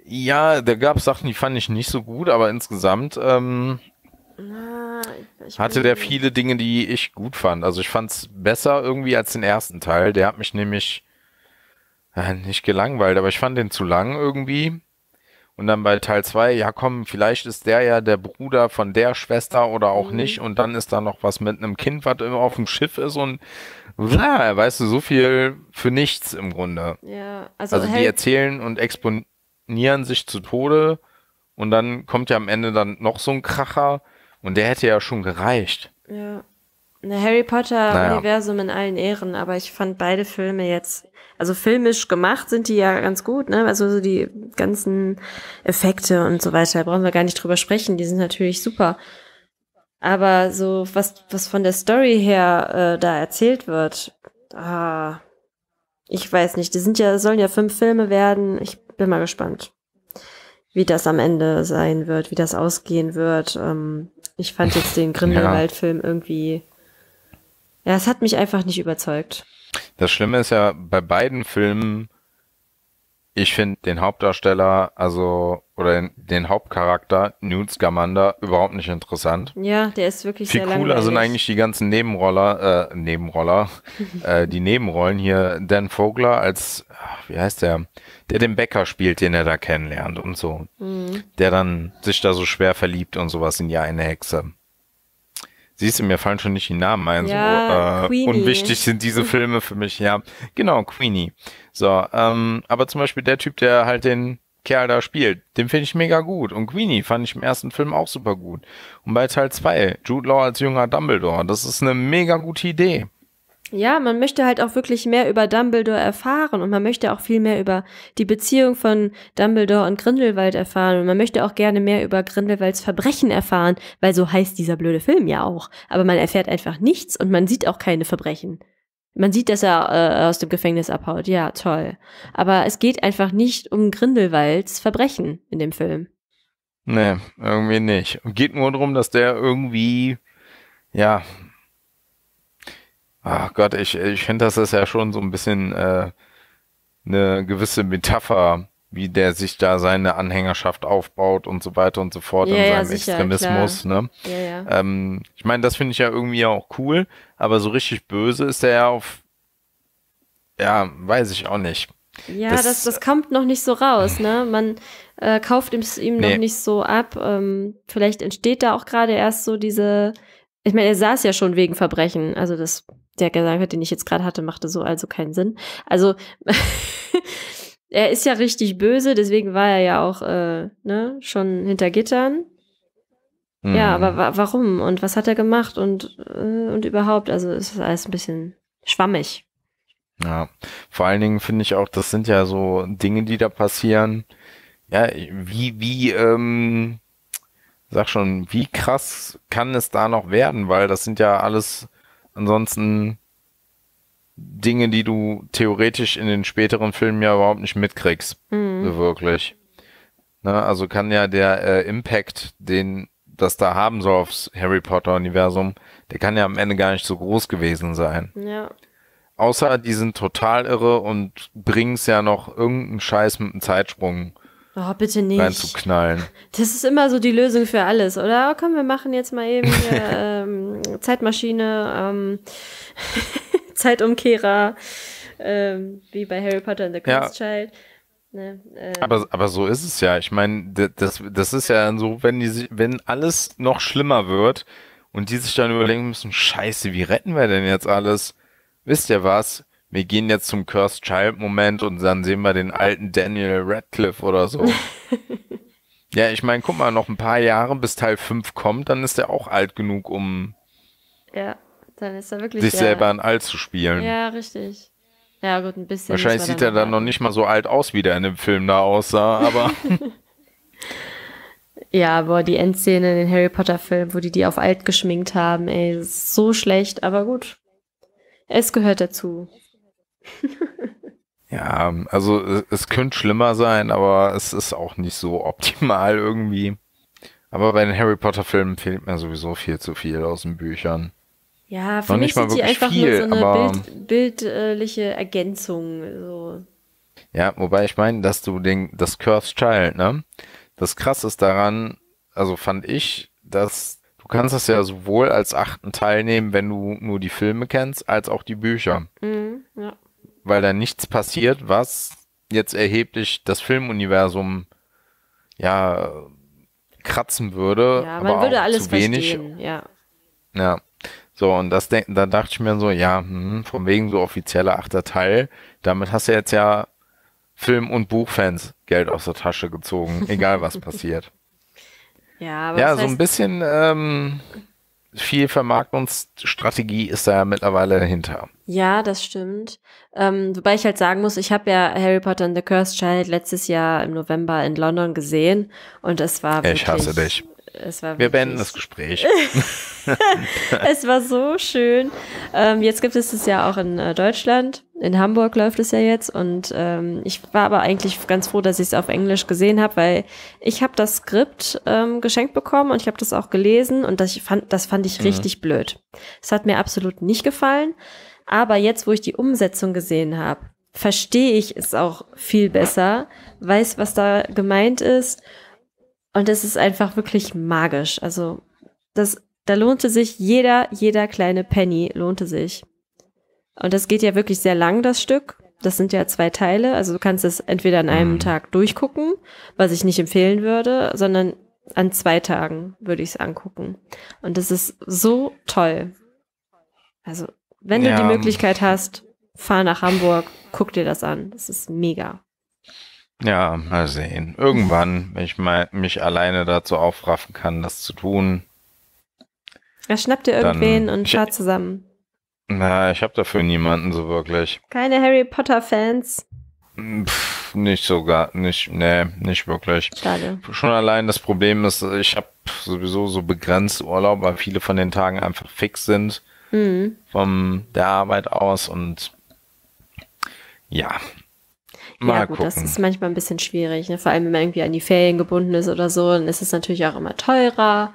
Ja, da gab es Sachen, die fand ich nicht so gut, aber insgesamt ähm, Na, ich, hatte der viele Dinge, die ich gut fand. Also ich fand es besser irgendwie als den ersten Teil. Der hat mich nämlich nicht gelangweilt, aber ich fand den zu lang irgendwie. Und dann bei Teil 2, ja komm, vielleicht ist der ja der Bruder von der Schwester oder auch mhm. nicht. Und dann ist da noch was mit einem Kind, was immer auf dem Schiff ist und bla, weißt du, so viel für nichts im Grunde. Ja, also, also die erzählen und exponieren sich zu Tode und dann kommt ja am Ende dann noch so ein Kracher und der hätte ja schon gereicht. Ja, Harry Potter naja. Universum in allen Ehren, aber ich fand beide Filme jetzt, also filmisch gemacht sind die ja ganz gut, ne? Also so die ganzen Effekte und so weiter, brauchen wir gar nicht drüber sprechen, die sind natürlich super. Aber so was was von der Story her äh, da erzählt wird, ah, ich weiß nicht, die sind ja sollen ja fünf Filme werden. Ich bin mal gespannt, wie das am Ende sein wird, wie das ausgehen wird. Ähm, ich fand jetzt den Grindelwald-Film irgendwie ja, es hat mich einfach nicht überzeugt. Das Schlimme ist ja bei beiden Filmen, ich finde den Hauptdarsteller, also oder den Hauptcharakter Newt Scamander überhaupt nicht interessant. Ja, der ist wirklich Viel sehr cooler langweilig. sind eigentlich die ganzen Nebenroller, äh, Nebenroller, [LAUGHS] äh, die Nebenrollen hier. Dan Vogler als, wie heißt der, der den Bäcker spielt, den er da kennenlernt und so, mhm. der dann sich da so schwer verliebt und sowas in die eine Hexe. Siehst du, mir fallen schon nicht die Namen ein. Ja, so äh, unwichtig sind diese [LAUGHS] Filme für mich, ja. Genau, Queenie. So, ähm, aber zum Beispiel der Typ, der halt den Kerl da spielt, den finde ich mega gut. Und Queenie fand ich im ersten Film auch super gut. Und bei Teil 2, Jude Law als junger Dumbledore, das ist eine mega gute Idee ja, man möchte halt auch wirklich mehr über Dumbledore erfahren und man möchte auch viel mehr über die Beziehung von Dumbledore und Grindelwald erfahren und man möchte auch gerne mehr über Grindelwalds Verbrechen erfahren, weil so heißt dieser blöde Film ja auch. Aber man erfährt einfach nichts und man sieht auch keine Verbrechen. Man sieht, dass er äh, aus dem Gefängnis abhaut. Ja, toll. Aber es geht einfach nicht um Grindelwalds Verbrechen in dem Film. Nee, irgendwie nicht. geht nur darum, dass der irgendwie, ja, Ach Gott, ich, ich finde, das ist ja schon so ein bisschen äh, eine gewisse Metapher, wie der sich da seine Anhängerschaft aufbaut und so weiter und so fort ja, in seinem ja, sicher, Extremismus. Klar. Ne? Ja, ähm, ich meine, das finde ich ja irgendwie auch cool, aber so richtig böse ist er ja auf. Ja, weiß ich auch nicht. Ja, das, das, das kommt noch nicht so raus, ne? Man äh, kauft ihm nee. noch nicht so ab. Ähm, vielleicht entsteht da auch gerade erst so diese. Ich meine, er saß ja schon wegen Verbrechen. Also das der Gedanke, den ich jetzt gerade hatte, machte so also keinen Sinn. Also [LAUGHS] er ist ja richtig böse, deswegen war er ja auch äh, ne, schon hinter Gittern. Mhm. Ja, aber wa warum und was hat er gemacht und, äh, und überhaupt? Also es ist alles ein bisschen schwammig. Ja, vor allen Dingen finde ich auch, das sind ja so Dinge, die da passieren. Ja, wie, wie, ähm, sag schon, wie krass kann es da noch werden? Weil das sind ja alles Ansonsten Dinge, die du theoretisch in den späteren Filmen ja überhaupt nicht mitkriegst. Mhm. wirklich. Ne, also kann ja der äh, Impact, den das da haben soll aufs Harry Potter-Universum, der kann ja am Ende gar nicht so groß gewesen sein. Ja. Außer die sind total irre und bringen es ja noch irgendeinen Scheiß mit einem Zeitsprung Oh, bitte nicht. Reinzuknallen. Das ist immer so die Lösung für alles, oder? Oh, komm, wir machen jetzt mal eben [LAUGHS] hier, ähm, Zeitmaschine, ähm, [LAUGHS] Zeitumkehrer, ähm, wie bei Harry Potter und the Kunstchild. Ja. Ne, äh. aber, aber so ist es ja. Ich meine, das, das ist ja so, wenn, die, wenn alles noch schlimmer wird und die sich dann überlegen müssen, scheiße, wie retten wir denn jetzt alles? Wisst ihr was? wir gehen jetzt zum Cursed Child Moment und dann sehen wir den alten Daniel Radcliffe oder so. [LAUGHS] ja, ich meine, guck mal, noch ein paar Jahre, bis Teil 5 kommt, dann ist er auch alt genug, um ja, dann ist er wirklich sich der, selber in Alt zu spielen. Ja, richtig. Ja, gut, ein bisschen. Wahrscheinlich sieht er dann noch nicht mal so alt aus, wie der in dem Film da aussah, aber. [LAUGHS] ja, boah, die Endszene in den Harry potter filmen wo die die auf alt geschminkt haben, ey, ist so schlecht, aber gut. Es gehört dazu. [LAUGHS] ja, also es könnte schlimmer sein, aber es ist auch nicht so optimal irgendwie. Aber bei den Harry Potter Filmen fehlt mir sowieso viel zu viel aus den Büchern. Ja, für Noch mich sind die einfach viel, nur so eine bild, bildliche Ergänzung. So. Ja, wobei ich meine, dass du den, das Cursed Child, ne? Das krass ist daran, also fand ich, dass du kannst das ja sowohl als achten Teil nehmen, wenn du nur die Filme kennst, als auch die Bücher. Mhm, ja weil da nichts passiert, was jetzt erheblich das Filmuniversum ja kratzen würde. Ja, man aber würde auch alles zu wenig. ja. Ja. So, und das da dachte ich mir so, ja, hm, von wegen so offizieller achter Teil, damit hast du jetzt ja Film- und Buchfans Geld aus der Tasche gezogen, egal was [LAUGHS] passiert. Ja, aber ja so ein bisschen ähm, viel Vermarktungsstrategie ist da ja mittlerweile dahinter. Ja, das stimmt. Ähm, wobei ich halt sagen muss, ich habe ja Harry Potter and the Cursed Child letztes Jahr im November in London gesehen und es war wirklich, Ich hasse dich. Es war Wir beenden das Gespräch. [LAUGHS] es war so schön. Ähm, jetzt gibt es das ja auch in äh, Deutschland in Hamburg läuft es ja jetzt und ähm, ich war aber eigentlich ganz froh, dass ich es auf Englisch gesehen habe, weil ich habe das Skript ähm, geschenkt bekommen und ich habe das auch gelesen und das, fand, das fand ich mhm. richtig mhm. blöd. Es hat mir absolut nicht gefallen, aber jetzt, wo ich die Umsetzung gesehen habe, verstehe ich es auch viel besser, weiß, was da gemeint ist und es ist einfach wirklich magisch. Also das, da lohnte sich jeder, jeder kleine Penny lohnte sich. Und das geht ja wirklich sehr lang, das Stück. Das sind ja zwei Teile. Also du kannst es entweder an einem mhm. Tag durchgucken, was ich nicht empfehlen würde, sondern an zwei Tagen würde ich es angucken. Und das ist so toll. Also, wenn ja. du die Möglichkeit hast, fahr nach Hamburg, guck dir das an. Das ist mega. Ja, mal sehen. Irgendwann, wenn ich mal mich alleine dazu aufraffen kann, das zu tun. Er schnappt dir irgendwen und schaut zusammen. Na, ich habe dafür niemanden so wirklich. Keine Harry Potter-Fans. Pff, nicht sogar, nicht, nee, nicht wirklich. Schade. Schon allein das Problem ist, ich habe sowieso so begrenzt Urlaub, weil viele von den Tagen einfach fix sind mhm. von der Arbeit aus und ja. Mal ja gut, gucken. das ist manchmal ein bisschen schwierig, ne? vor allem wenn man irgendwie an die Ferien gebunden ist oder so, dann ist es natürlich auch immer teurer.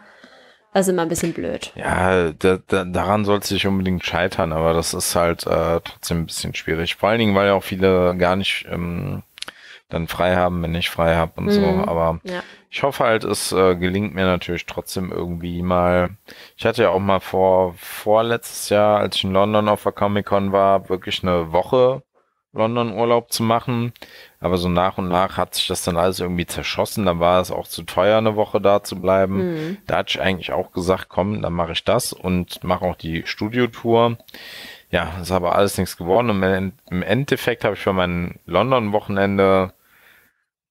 Das ist immer ein bisschen blöd. Ja, da, da, daran sollte es unbedingt scheitern, aber das ist halt äh, trotzdem ein bisschen schwierig. Vor allen Dingen, weil ja auch viele gar nicht ähm, dann frei haben, wenn ich frei habe und mhm. so. Aber ja. ich hoffe halt, es äh, gelingt mir natürlich trotzdem irgendwie mal. Ich hatte ja auch mal vor vorletztes Jahr, als ich in London auf der Comic Con war, wirklich eine Woche London Urlaub zu machen. Aber so nach und nach hat sich das dann alles irgendwie zerschossen. Dann war es auch zu teuer, eine Woche da zu bleiben. Mhm. Da hatte ich eigentlich auch gesagt, komm, dann mache ich das und mache auch die Studiotour. Ja, ist aber alles nichts geworden. Und im Endeffekt habe ich für mein London-Wochenende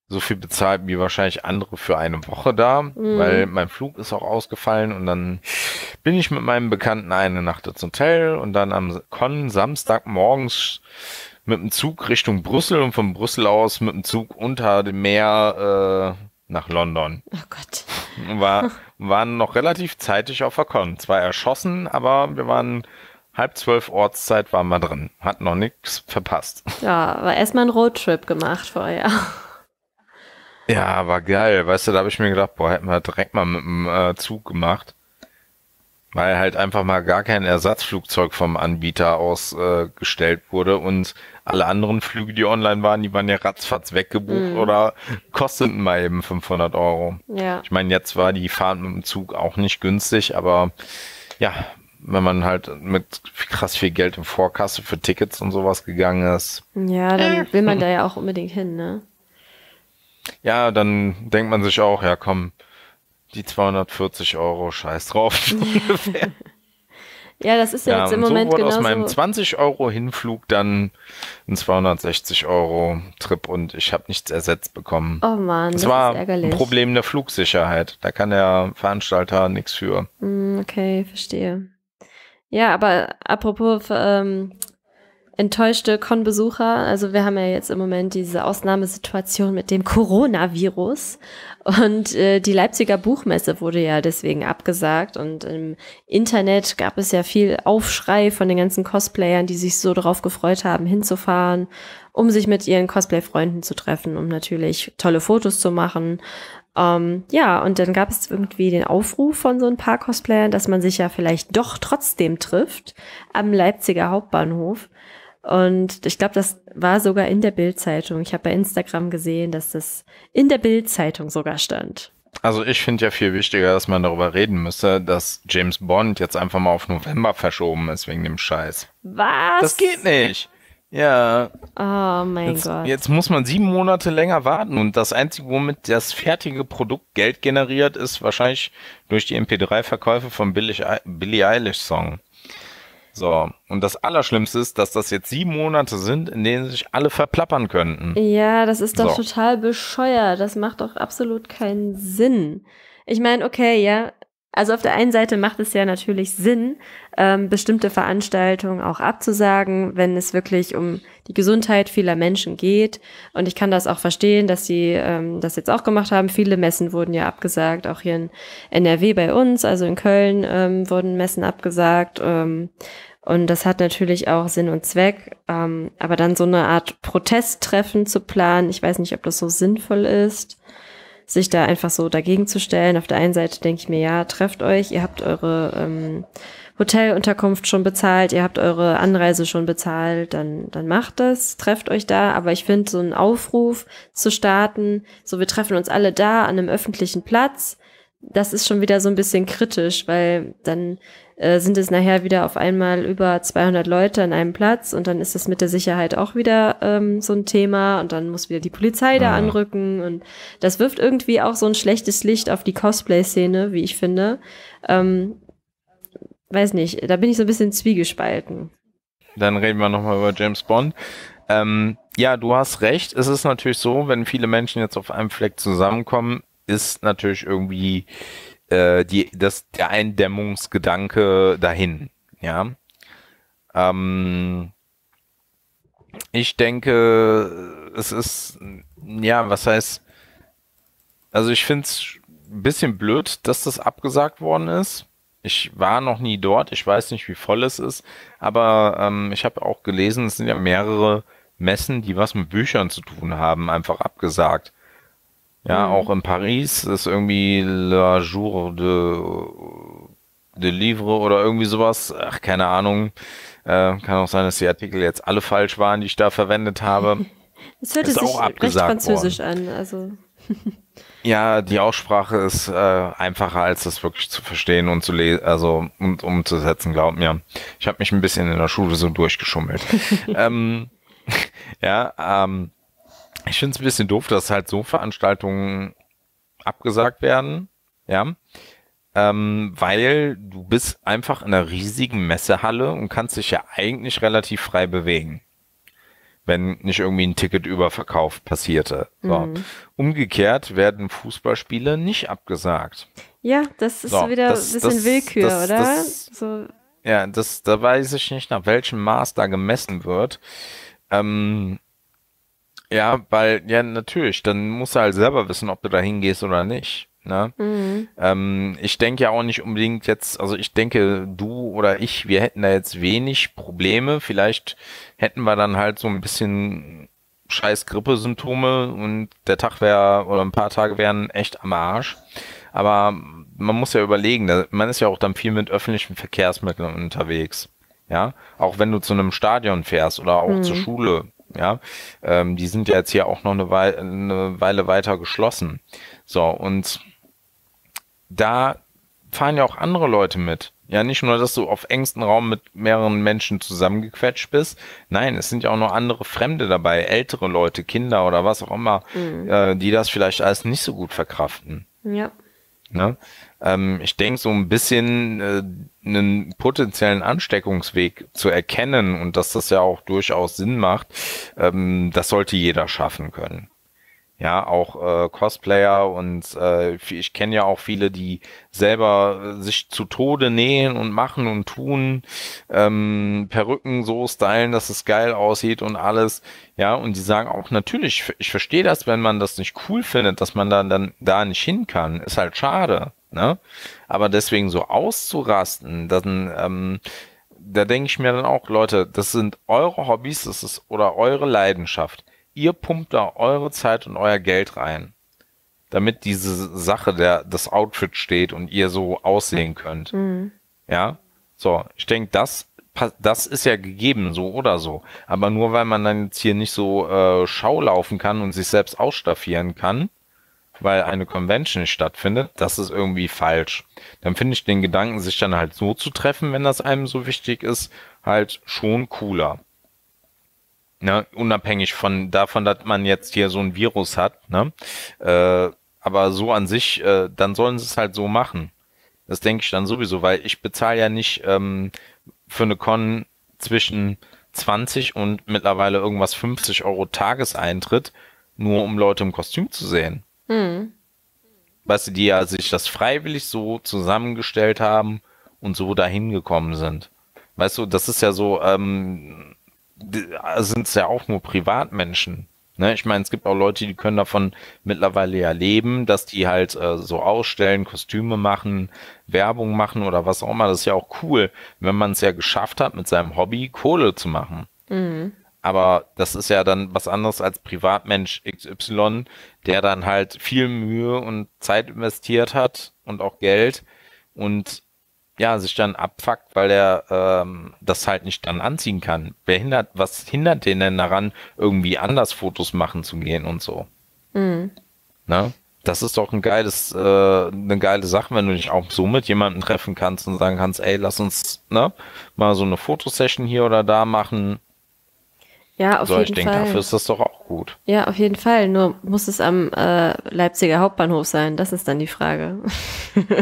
so viel bezahlt wie wahrscheinlich andere für eine Woche da, mhm. weil mein Flug ist auch ausgefallen und dann bin ich mit meinem Bekannten eine Nacht ins Hotel und dann am Kon Samstag morgens mit dem Zug Richtung Brüssel und von Brüssel aus mit dem Zug unter dem Meer äh, nach London. Oh Gott. War, waren noch relativ zeitig auf der Con. Zwar erschossen, aber wir waren halb zwölf Ortszeit waren wir drin. Hat noch nichts verpasst. Ja, war erstmal ein Roadtrip gemacht vorher. Ja, war geil. Weißt du, da habe ich mir gedacht, boah, hätten wir direkt mal mit dem äh, Zug gemacht weil halt einfach mal gar kein Ersatzflugzeug vom Anbieter aus äh, gestellt wurde und alle anderen Flüge, die online waren, die waren ja ratzfatz weggebucht mm. oder kosteten mal eben 500 Euro. Ja. Ich meine, jetzt war die Fahrt mit dem Zug auch nicht günstig, aber ja, wenn man halt mit krass viel Geld im Vorkasse für Tickets und sowas gegangen ist. Ja, dann äh. will man da ja auch unbedingt hin, ne? Ja, dann denkt man sich auch, ja komm, die 240 Euro, scheiß drauf. [LAUGHS] ungefähr. [LAUGHS] Ja, das ist ja, ja jetzt im so Moment wurde genauso. aus meinem 20 Euro Hinflug dann ein 260 Euro Trip und ich habe nichts ersetzt bekommen. Oh Mann, das, das war ein Problem der Flugsicherheit. Da kann der Veranstalter nichts für. Hm, okay, verstehe. Ja, aber apropos ähm, enttäuschte Con-Besucher. Also wir haben ja jetzt im Moment diese Ausnahmesituation mit dem Coronavirus und äh, die Leipziger Buchmesse wurde ja deswegen abgesagt und im Internet gab es ja viel Aufschrei von den ganzen Cosplayern, die sich so darauf gefreut haben, hinzufahren, um sich mit ihren Cosplay-Freunden zu treffen, um natürlich tolle Fotos zu machen. Ähm, ja, und dann gab es irgendwie den Aufruf von so ein paar Cosplayern, dass man sich ja vielleicht doch trotzdem trifft am Leipziger Hauptbahnhof. Und ich glaube, das war sogar in der Bildzeitung. Ich habe bei Instagram gesehen, dass das in der Bildzeitung sogar stand. Also ich finde ja viel wichtiger, dass man darüber reden müsste, dass James Bond jetzt einfach mal auf November verschoben ist wegen dem Scheiß. Was? Das geht nicht. Ja. Oh mein jetzt, Gott. Jetzt muss man sieben Monate länger warten und das Einzige, womit das fertige Produkt Geld generiert, ist wahrscheinlich durch die MP3-Verkäufe von Billie Eilish-Song. So, und das Allerschlimmste ist, dass das jetzt sieben Monate sind, in denen sich alle verplappern könnten. Ja, das ist doch so. total bescheuert. Das macht doch absolut keinen Sinn. Ich meine, okay, ja, also auf der einen Seite macht es ja natürlich Sinn, ähm, bestimmte Veranstaltungen auch abzusagen, wenn es wirklich um die Gesundheit vieler Menschen geht. Und ich kann das auch verstehen, dass sie ähm, das jetzt auch gemacht haben. Viele Messen wurden ja abgesagt, auch hier in NRW bei uns, also in Köln ähm, wurden Messen abgesagt. Ähm, und das hat natürlich auch Sinn und Zweck. Ähm, aber dann so eine Art Protesttreffen zu planen, ich weiß nicht, ob das so sinnvoll ist sich da einfach so dagegen zu stellen. Auf der einen Seite denke ich mir, ja, trefft euch, ihr habt eure ähm, Hotelunterkunft schon bezahlt, ihr habt eure Anreise schon bezahlt, dann, dann macht das, trefft euch da. Aber ich finde, so einen Aufruf zu starten, so wir treffen uns alle da an einem öffentlichen Platz, das ist schon wieder so ein bisschen kritisch, weil dann äh, sind es nachher wieder auf einmal über 200 Leute an einem Platz und dann ist das mit der Sicherheit auch wieder ähm, so ein Thema und dann muss wieder die Polizei da ah. anrücken und das wirft irgendwie auch so ein schlechtes Licht auf die Cosplay-Szene, wie ich finde. Ähm, weiß nicht, da bin ich so ein bisschen zwiegespalten. Dann reden wir nochmal über James Bond. Ähm, ja, du hast recht. Es ist natürlich so, wenn viele Menschen jetzt auf einem Fleck zusammenkommen, ist natürlich irgendwie äh, die, das, der Eindämmungsgedanke dahin. Ja. Ähm, ich denke, es ist, ja, was heißt, also ich finde es ein bisschen blöd, dass das abgesagt worden ist. Ich war noch nie dort, ich weiß nicht, wie voll es ist, aber ähm, ich habe auch gelesen, es sind ja mehrere Messen, die was mit Büchern zu tun haben, einfach abgesagt. Ja, mhm. auch in Paris ist irgendwie La Jour de, de Livre oder irgendwie sowas. Ach, keine Ahnung. Äh, kann auch sein, dass die Artikel jetzt alle falsch waren, die ich da verwendet habe. [LAUGHS] Es hört sich recht französisch worden. an. Also. [LAUGHS] ja, die Aussprache ist äh, einfacher, als das wirklich zu verstehen und zu lesen, also und umzusetzen, glaub mir. Ich habe mich ein bisschen in der Schule so durchgeschummelt. [LAUGHS] ähm, ja, ähm, ich finde es ein bisschen doof, dass halt so Veranstaltungen abgesagt werden. Ja. Ähm, weil du bist einfach in einer riesigen Messehalle und kannst dich ja eigentlich relativ frei bewegen. Wenn nicht irgendwie ein Ticketüberverkauf passierte. So. Mhm. Umgekehrt werden Fußballspiele nicht abgesagt. Ja, das ist so, wieder das, ein bisschen das, Willkür, das, oder? So. Ja, das, da weiß ich nicht, nach welchem Maß da gemessen wird. Ähm, ja, weil, ja, natürlich, dann musst du halt selber wissen, ob du da hingehst oder nicht. Ne? Mhm. Ähm, ich denke ja auch nicht unbedingt jetzt, also ich denke, du oder ich, wir hätten da jetzt wenig Probleme. Vielleicht hätten wir dann halt so ein bisschen scheiß Grippesymptome und der Tag wäre oder ein paar Tage wären echt am Arsch. Aber man muss ja überlegen, man ist ja auch dann viel mit öffentlichen Verkehrsmitteln unterwegs. Ja, auch wenn du zu einem Stadion fährst oder auch mhm. zur Schule, ja, ähm, die sind ja jetzt hier auch noch eine Weile, eine Weile weiter geschlossen. So, und da fahren ja auch andere Leute mit. Ja, nicht nur, dass du auf engstem Raum mit mehreren Menschen zusammengequetscht bist. Nein, es sind ja auch noch andere Fremde dabei, ältere Leute, Kinder oder was auch immer, mhm. äh, die das vielleicht alles nicht so gut verkraften. Ja. Ne? ähm, ich denke, so ein bisschen äh, einen potenziellen Ansteckungsweg zu erkennen und dass das ja auch durchaus Sinn macht, ähm, das sollte jeder schaffen können. Ja, auch äh, Cosplayer und äh, ich kenne ja auch viele, die selber äh, sich zu Tode nähen und machen und tun, ähm, Perücken so stylen, dass es geil aussieht und alles. Ja, und die sagen auch natürlich, ich verstehe das, wenn man das nicht cool findet, dass man dann, dann da nicht hin kann. Ist halt schade. Ne? Aber deswegen so auszurasten, dann, ähm, da denke ich mir dann auch, Leute, das sind eure Hobbys, das ist oder eure Leidenschaft. Ihr pumpt da eure Zeit und euer Geld rein, damit diese Sache, der das Outfit steht und ihr so aussehen könnt. Mhm. Ja, so, ich denke, das das ist ja gegeben, so oder so. Aber nur weil man dann jetzt hier nicht so äh, Schau laufen kann und sich selbst ausstaffieren kann, weil eine Convention stattfindet, das ist irgendwie falsch. Dann finde ich den Gedanken, sich dann halt so zu treffen, wenn das einem so wichtig ist, halt schon cooler. Ne? Unabhängig von davon, dass man jetzt hier so ein Virus hat, ne? Äh, aber so an sich, äh, dann sollen sie es halt so machen. Das denke ich dann sowieso, weil ich bezahle ja nicht ähm, für eine Con zwischen 20 und mittlerweile irgendwas 50 Euro Tageseintritt, nur um Leute im Kostüm zu sehen. Mhm. Weißt du, die ja sich das freiwillig so zusammengestellt haben und so dahin gekommen sind. Weißt du, das ist ja so, ähm, äh, sind es ja auch nur Privatmenschen. Ne? Ich meine, es gibt auch Leute, die können davon mittlerweile ja leben, dass die halt äh, so ausstellen, Kostüme machen, Werbung machen oder was auch immer. Das ist ja auch cool, wenn man es ja geschafft hat, mit seinem Hobby Kohle zu machen. Mhm. Aber das ist ja dann was anderes als Privatmensch XY, der dann halt viel Mühe und Zeit investiert hat und auch Geld und ja, sich dann abfuckt, weil er ähm, das halt nicht dann anziehen kann. Wer hindert, was hindert den denn daran, irgendwie anders Fotos machen zu gehen und so? Mhm. Ne? das ist doch ein geiles, äh, eine geile Sache, wenn du dich auch so mit jemandem treffen kannst und sagen kannst, ey, lass uns ne, mal so eine Fotosession hier oder da machen ja, auf so, jeden Fall. ich denke, dafür ist das doch auch gut. Ja, auf jeden Fall. Nur muss es am äh, Leipziger Hauptbahnhof sein? Das ist dann die Frage. [LAUGHS]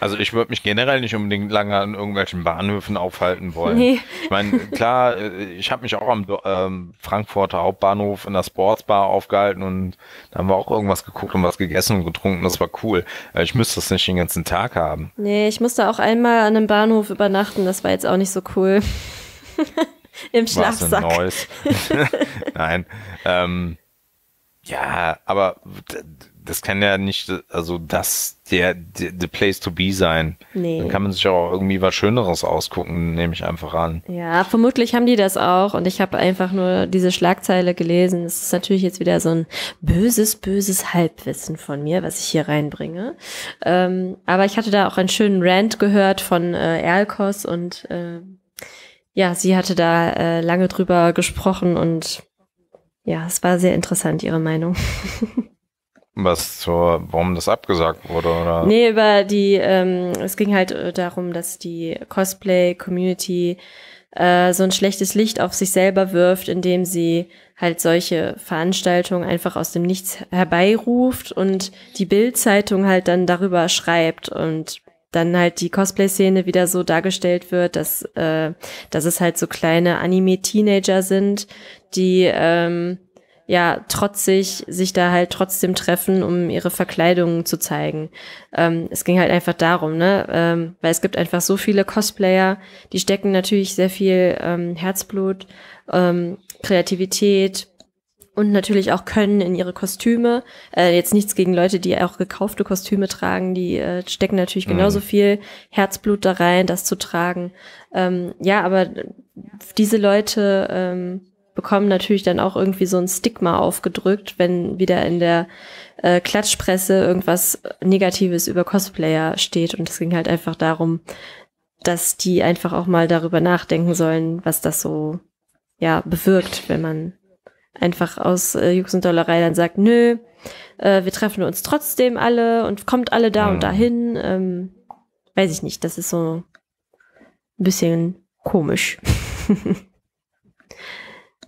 Also ich würde mich generell nicht unbedingt lange an irgendwelchen Bahnhöfen aufhalten wollen. Nee. Ich meine, klar, [LAUGHS] äh, ich habe mich auch am ähm, Frankfurter Hauptbahnhof in der Sportsbar aufgehalten und da haben wir auch irgendwas geguckt und was gegessen und getrunken. Das war cool. Äh, ich müsste das nicht den ganzen Tag haben. Nee, ich musste auch einmal an einem Bahnhof übernachten. Das war jetzt auch nicht so cool. [LAUGHS] Im Schlafsack. Was Neues. [LAUGHS] Nein. Ähm, ja, aber das kann ja nicht, also das der the place to be sein. Nee. Dann kann man sich auch irgendwie was Schöneres ausgucken, nehme ich einfach an. Ja, vermutlich haben die das auch und ich habe einfach nur diese Schlagzeile gelesen. Es ist natürlich jetzt wieder so ein böses, böses Halbwissen von mir, was ich hier reinbringe. Ähm, aber ich hatte da auch einen schönen Rant gehört von äh, Erlkos und äh, ja, sie hatte da äh, lange drüber gesprochen und ja, es war sehr interessant, ihre Meinung. [LAUGHS] Was zur, warum das abgesagt wurde, oder? Nee, über die, ähm, es ging halt äh, darum, dass die Cosplay-Community äh, so ein schlechtes Licht auf sich selber wirft, indem sie halt solche Veranstaltungen einfach aus dem Nichts herbeiruft und die Bild-Zeitung halt dann darüber schreibt und dann halt die Cosplay-Szene wieder so dargestellt wird, dass, äh, dass es halt so kleine Anime-Teenager sind, die ähm, ja trotzig sich da halt trotzdem treffen, um ihre Verkleidungen zu zeigen. Ähm, es ging halt einfach darum, ne? Ähm, weil es gibt einfach so viele Cosplayer, die stecken natürlich sehr viel ähm, Herzblut, ähm, Kreativität, und natürlich auch können in ihre Kostüme. Äh, jetzt nichts gegen Leute, die auch gekaufte Kostüme tragen, die äh, stecken natürlich mhm. genauso mhm. viel Herzblut da rein, das zu tragen. Ähm, ja, aber diese Leute ähm, bekommen natürlich dann auch irgendwie so ein Stigma aufgedrückt, wenn wieder in der äh, Klatschpresse irgendwas Negatives über Cosplayer steht. Und es ging halt einfach darum, dass die einfach auch mal darüber nachdenken sollen, was das so ja bewirkt, wenn man einfach aus äh, Jux und Dollerei dann sagt, nö, äh, wir treffen uns trotzdem alle und kommt alle da mhm. und dahin. Ähm, weiß ich nicht, das ist so ein bisschen komisch. [LAUGHS]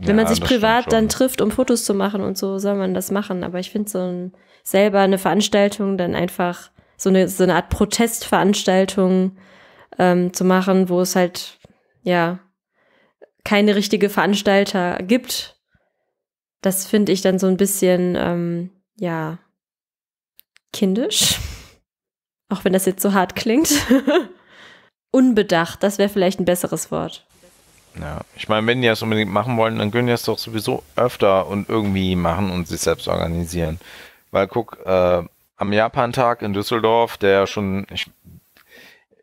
Wenn man sich privat dann trifft, um Fotos zu machen und so, soll man das machen. Aber ich finde so ein, selber eine Veranstaltung dann einfach so eine, so eine Art Protestveranstaltung ähm, zu machen, wo es halt, ja, keine richtige Veranstalter gibt, das finde ich dann so ein bisschen, ähm, ja, kindisch. Auch wenn das jetzt so hart klingt. [LAUGHS] Unbedacht, das wäre vielleicht ein besseres Wort. Ja, ich meine, wenn die das unbedingt machen wollen, dann können die das doch sowieso öfter und irgendwie machen und sich selbst organisieren. Weil guck, äh, am Japan-Tag in Düsseldorf, der ja schon, ich,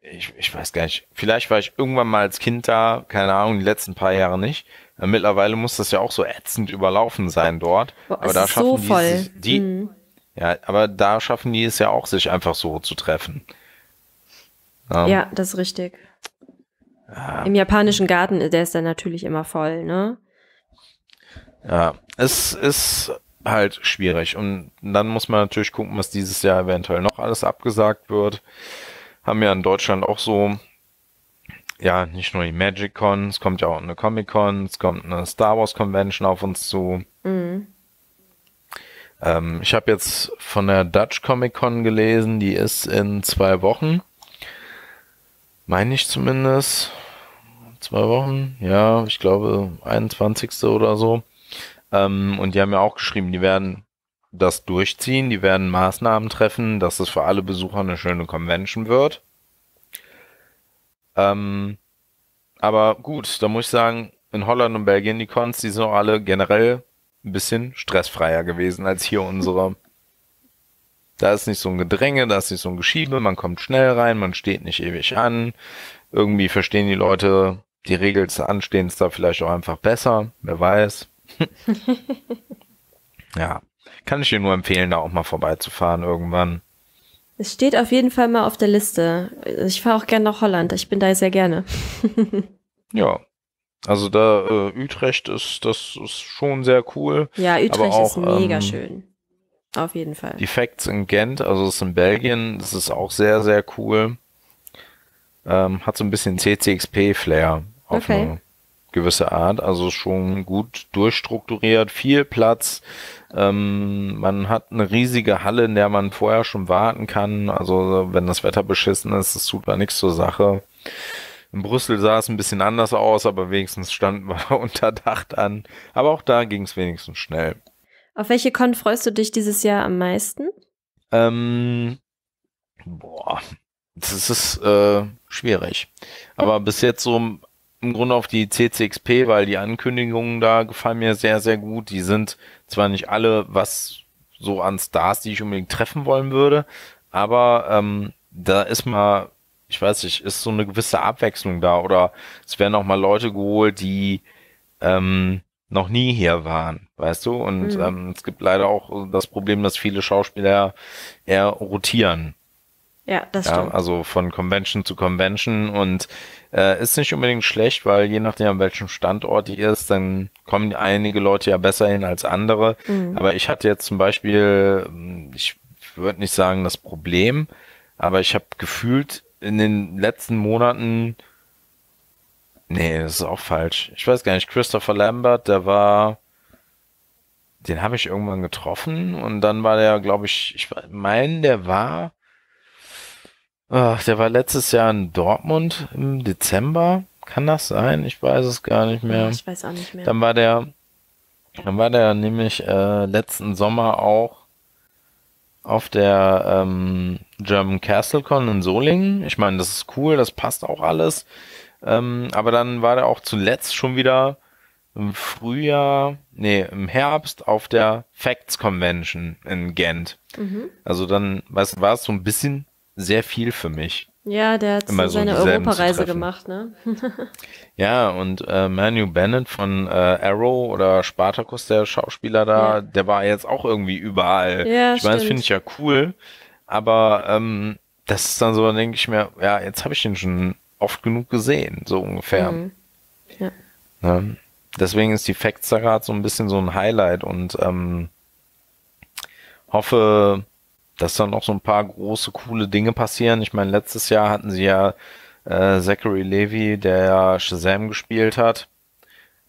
ich, ich weiß gar nicht, vielleicht war ich irgendwann mal als Kind da, keine Ahnung, die letzten paar Jahre nicht. Äh, mittlerweile muss das ja auch so ätzend überlaufen sein dort. Boah, aber da schaffen so die, es, die mhm. ja, aber da schaffen die es ja auch, sich einfach so zu treffen. Ähm, ja, das ist richtig. Ja. Im japanischen Garten, äh, der ist dann natürlich immer voll, ne? Ja, es ist halt schwierig. Und dann muss man natürlich gucken, was dieses Jahr eventuell noch alles abgesagt wird. Haben ja in Deutschland auch so ja, nicht nur die Magic Con, es kommt ja auch eine Comic Con, es kommt eine Star Wars Convention auf uns zu. Mhm. Ähm, ich habe jetzt von der Dutch Comic Con gelesen, die ist in zwei Wochen. Meine ich zumindest. Zwei Wochen, ja, ich glaube 21. oder so. Ähm, und die haben ja auch geschrieben, die werden das durchziehen, die werden Maßnahmen treffen, dass es für alle Besucher eine schöne Convention wird. Ähm, aber gut, da muss ich sagen, in Holland und Belgien die Cons, die sind auch alle generell ein bisschen stressfreier gewesen als hier unsere. [LAUGHS] Da ist nicht so ein Gedränge, da ist nicht so ein Geschiebe, man kommt schnell rein, man steht nicht ewig an. Irgendwie verstehen die Leute die Regeln des Anstehens da vielleicht auch einfach besser, wer weiß. [LAUGHS] ja, kann ich dir nur empfehlen, da auch mal vorbeizufahren irgendwann. Es steht auf jeden Fall mal auf der Liste. Ich fahre auch gerne nach Holland. Ich bin da sehr gerne. [LAUGHS] ja. Also da äh, Utrecht ist, das ist schon sehr cool. Ja, Utrecht auch, ist ähm, mega ähm, schön. Auf jeden Fall. Die Facts in Gent, also das ist in Belgien, das ist auch sehr, sehr cool. Ähm, hat so ein bisschen CCXP-Flair auf okay. eine gewisse Art. Also schon gut durchstrukturiert, viel Platz, ähm, man hat eine riesige Halle, in der man vorher schon warten kann. Also wenn das Wetter beschissen ist, es tut da nichts zur Sache. In Brüssel sah es ein bisschen anders aus, aber wenigstens standen wir [LAUGHS] unter Dach an. Aber auch da ging es wenigstens schnell. Auf welche Con freust du dich dieses Jahr am meisten? Ähm, boah, das ist äh, schwierig. Aber bis jetzt so im Grunde auf die CCXP, weil die Ankündigungen da gefallen mir sehr, sehr gut. Die sind zwar nicht alle, was so an Stars, die ich unbedingt treffen wollen würde, aber ähm, da ist mal, ich weiß nicht, ist so eine gewisse Abwechslung da oder es werden auch mal Leute geholt, die ähm, noch nie hier waren, weißt du? Und mhm. ähm, es gibt leider auch das Problem, dass viele Schauspieler eher rotieren. Ja, das ja, stimmt. Also von Convention zu Convention und äh, ist nicht unbedingt schlecht, weil je nachdem, an welchem Standort ihr ist, dann kommen einige Leute ja besser hin als andere. Mhm. Aber ich hatte jetzt zum Beispiel, ich würde nicht sagen das Problem, aber ich habe gefühlt in den letzten Monaten, nee, das ist auch falsch. Ich weiß gar nicht, Christopher Lambert, der war, den habe ich irgendwann getroffen und dann war der, glaube ich, ich mein, der war Ach, der war letztes Jahr in Dortmund im Dezember. Kann das sein? Ich weiß es gar nicht mehr. Ich weiß auch nicht mehr. Dann war der, dann war der nämlich äh, letzten Sommer auch auf der ähm, German Con in Solingen. Ich meine, das ist cool, das passt auch alles. Ähm, aber dann war der auch zuletzt schon wieder im Frühjahr, nee, im Herbst auf der Facts Convention in Gent. Mhm. Also dann, weißt du, war es so ein bisschen sehr viel für mich. Ja, der hat Immer so seine Europareise gemacht, ne? [LAUGHS] ja, und äh, Manu Bennett von äh, Arrow oder Spartacus, der Schauspieler da, ja. der war jetzt auch irgendwie überall. Ja, ich meine, das finde ich ja cool, aber ähm, das ist dann so, dann denke ich mir, ja, jetzt habe ich den schon oft genug gesehen, so ungefähr. Mhm. Ja. ja. Ne? Deswegen ist die Facts da gerade so ein bisschen so ein Highlight und ähm, hoffe, dass da noch so ein paar große, coole Dinge passieren. Ich meine, letztes Jahr hatten sie ja äh, Zachary Levy, der ja Shazam gespielt hat.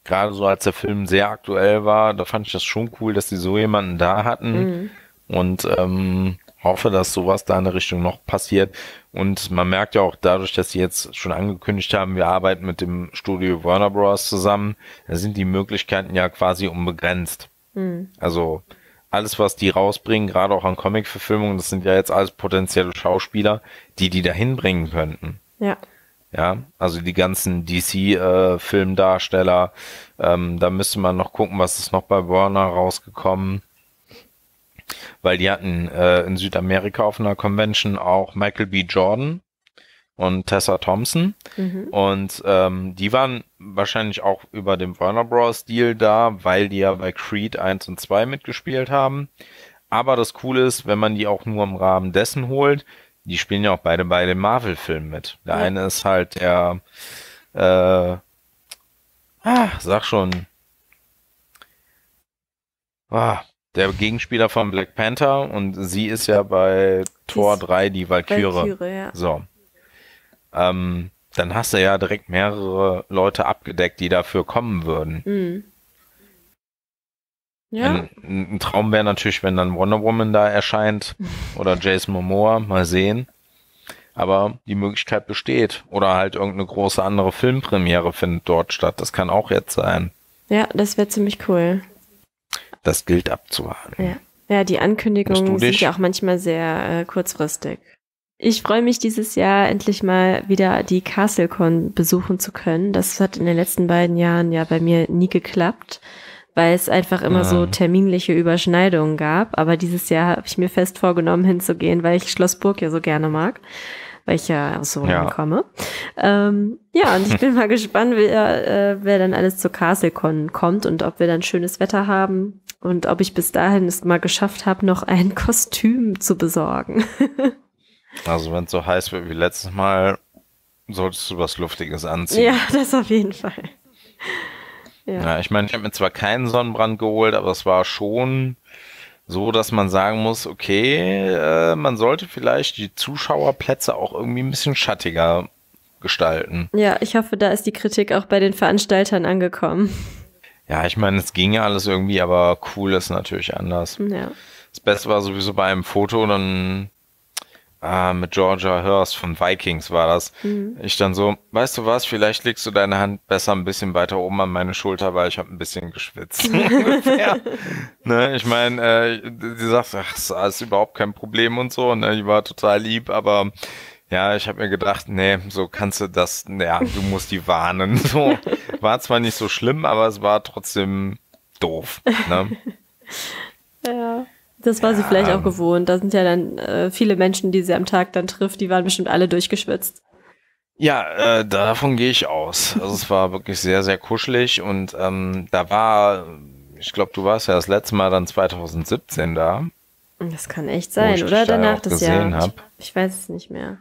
Gerade so als der Film sehr aktuell war, da fand ich das schon cool, dass sie so jemanden da hatten. Mhm. Und ähm, hoffe, dass sowas da in der Richtung noch passiert. Und man merkt ja auch dadurch, dass sie jetzt schon angekündigt haben, wir arbeiten mit dem Studio Warner Bros. zusammen, da sind die Möglichkeiten ja quasi unbegrenzt. Mhm. Also alles, was die rausbringen, gerade auch an Comic-Verfilmungen, das sind ja jetzt alles potenzielle Schauspieler, die die dahin bringen könnten. Ja. Ja, also die ganzen DC-Filmdarsteller, äh, ähm, da müsste man noch gucken, was ist noch bei Warner rausgekommen. Weil die hatten äh, in Südamerika auf einer Convention auch Michael B. Jordan und Tessa Thompson. Mhm. Und ähm, die waren wahrscheinlich auch über dem Warner Bros. Deal da, weil die ja bei Creed 1 und 2 mitgespielt haben. Aber das Coole ist, wenn man die auch nur im Rahmen dessen holt, die spielen ja auch beide bei den Marvel-Filmen mit. Der ja. eine ist halt der, äh, ach, sag schon, ah, der Gegenspieler von Black Panther und sie ist ja bei Tor 3 die Valkyrie. Valkyrie ja. So ähm, dann hast du ja direkt mehrere Leute abgedeckt, die dafür kommen würden. Mhm. Ja. Ein, ein Traum wäre natürlich, wenn dann Wonder Woman da erscheint [LAUGHS] oder Jason Momoa, mal sehen. Aber die Möglichkeit besteht. Oder halt irgendeine große andere Filmpremiere findet dort statt. Das kann auch jetzt sein. Ja, das wäre ziemlich cool. Das gilt abzuwarten. Ja, ja die Ankündigungen sind ja auch manchmal sehr äh, kurzfristig. Ich freue mich dieses Jahr endlich mal wieder die CastleCon besuchen zu können. Das hat in den letzten beiden Jahren ja bei mir nie geklappt, weil es einfach immer ah. so terminliche Überschneidungen gab. Aber dieses Jahr habe ich mir fest vorgenommen hinzugehen, weil ich Schlossburg ja so gerne mag, weil ich ja aus so ja. komme. Ähm, ja, und ich [LAUGHS] bin mal gespannt, wer, äh, wer dann alles zur CastleCon kommt und ob wir dann schönes Wetter haben und ob ich bis dahin es mal geschafft habe, noch ein [LAUGHS] Kostüm zu besorgen. [LAUGHS] Also wenn es so heiß wird wie letztes Mal, solltest du was Luftiges anziehen. Ja, [LAUGHS] das auf jeden Fall. Ja, ja ich meine, ich habe mir zwar keinen Sonnenbrand geholt, aber es war schon so, dass man sagen muss, okay, äh, man sollte vielleicht die Zuschauerplätze auch irgendwie ein bisschen schattiger gestalten. Ja, ich hoffe, da ist die Kritik auch bei den Veranstaltern angekommen. Ja, ich meine, es ging ja alles irgendwie, aber cool ist natürlich anders. Ja. Das Beste war sowieso bei einem Foto, dann ah, mit Georgia Hurst von Vikings war das. Mhm. Ich dann so, weißt du was, vielleicht legst du deine Hand besser ein bisschen weiter oben an meine Schulter, weil ich habe ein bisschen geschwitzt. [LAUGHS] ne, ich meine, äh, sie sagt, ach, das ist überhaupt kein Problem und so. Ne, die war total lieb, aber ja, ich habe mir gedacht, nee, so kannst du das, ja, du musst die warnen. [LAUGHS] So war zwar nicht so schlimm, aber es war trotzdem doof. Ne? [LAUGHS] ja. Das war ja. sie vielleicht auch gewohnt. Da sind ja dann äh, viele Menschen, die sie am Tag dann trifft, die waren bestimmt alle durchgeschwitzt. Ja, äh, davon gehe ich aus. Also es war wirklich sehr, sehr kuschelig und ähm, da war, ich glaube, du warst ja das letzte Mal dann 2017 da. Das kann echt sein, oder? Danach das Jahr. Ich, ich weiß es nicht mehr.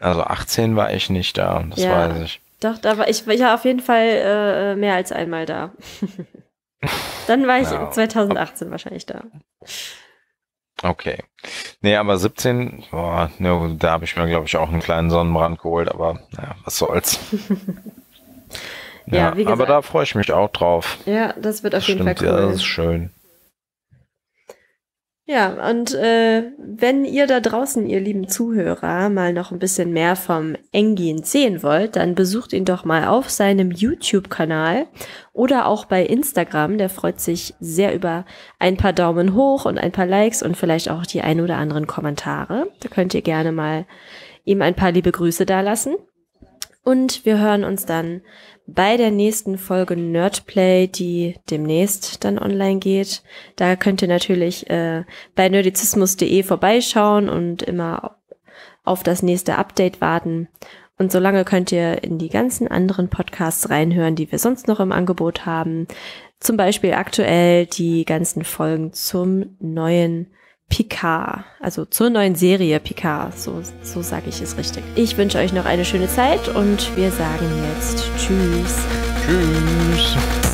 Also 18 war ich nicht da, das ja, weiß ich. Doch, da war ich, ich war auf jeden Fall äh, mehr als einmal da. [LAUGHS] Dann war ich ja, 2018 ab, wahrscheinlich da. Okay. Nee, aber 17, boah, ne, da habe ich mir, glaube ich, auch einen kleinen Sonnenbrand geholt, aber naja, was soll's. [LAUGHS] ja, ja gesagt, aber da freue ich mich auch drauf. Ja, das wird auf das jeden stimmt, Fall cool. Ja, das ist schön. Ja, und äh, wenn ihr da draußen, ihr lieben Zuhörer, mal noch ein bisschen mehr vom Engin sehen wollt, dann besucht ihn doch mal auf seinem YouTube-Kanal oder auch bei Instagram. Der freut sich sehr über ein paar Daumen hoch und ein paar Likes und vielleicht auch die ein oder anderen Kommentare. Da könnt ihr gerne mal ihm ein paar liebe Grüße dalassen. Und wir hören uns dann bei der nächsten Folge Nerdplay, die demnächst dann online geht. Da könnt ihr natürlich äh, bei nerdizismus.de vorbeischauen und immer auf das nächste Update warten. Und solange könnt ihr in die ganzen anderen Podcasts reinhören, die wir sonst noch im Angebot haben. Zum Beispiel aktuell die ganzen Folgen zum neuen Picard, also zur neuen Serie Picard, so, so sage ich es richtig. Ich wünsche euch noch eine schöne Zeit und wir sagen jetzt Tschüss. Tschüss.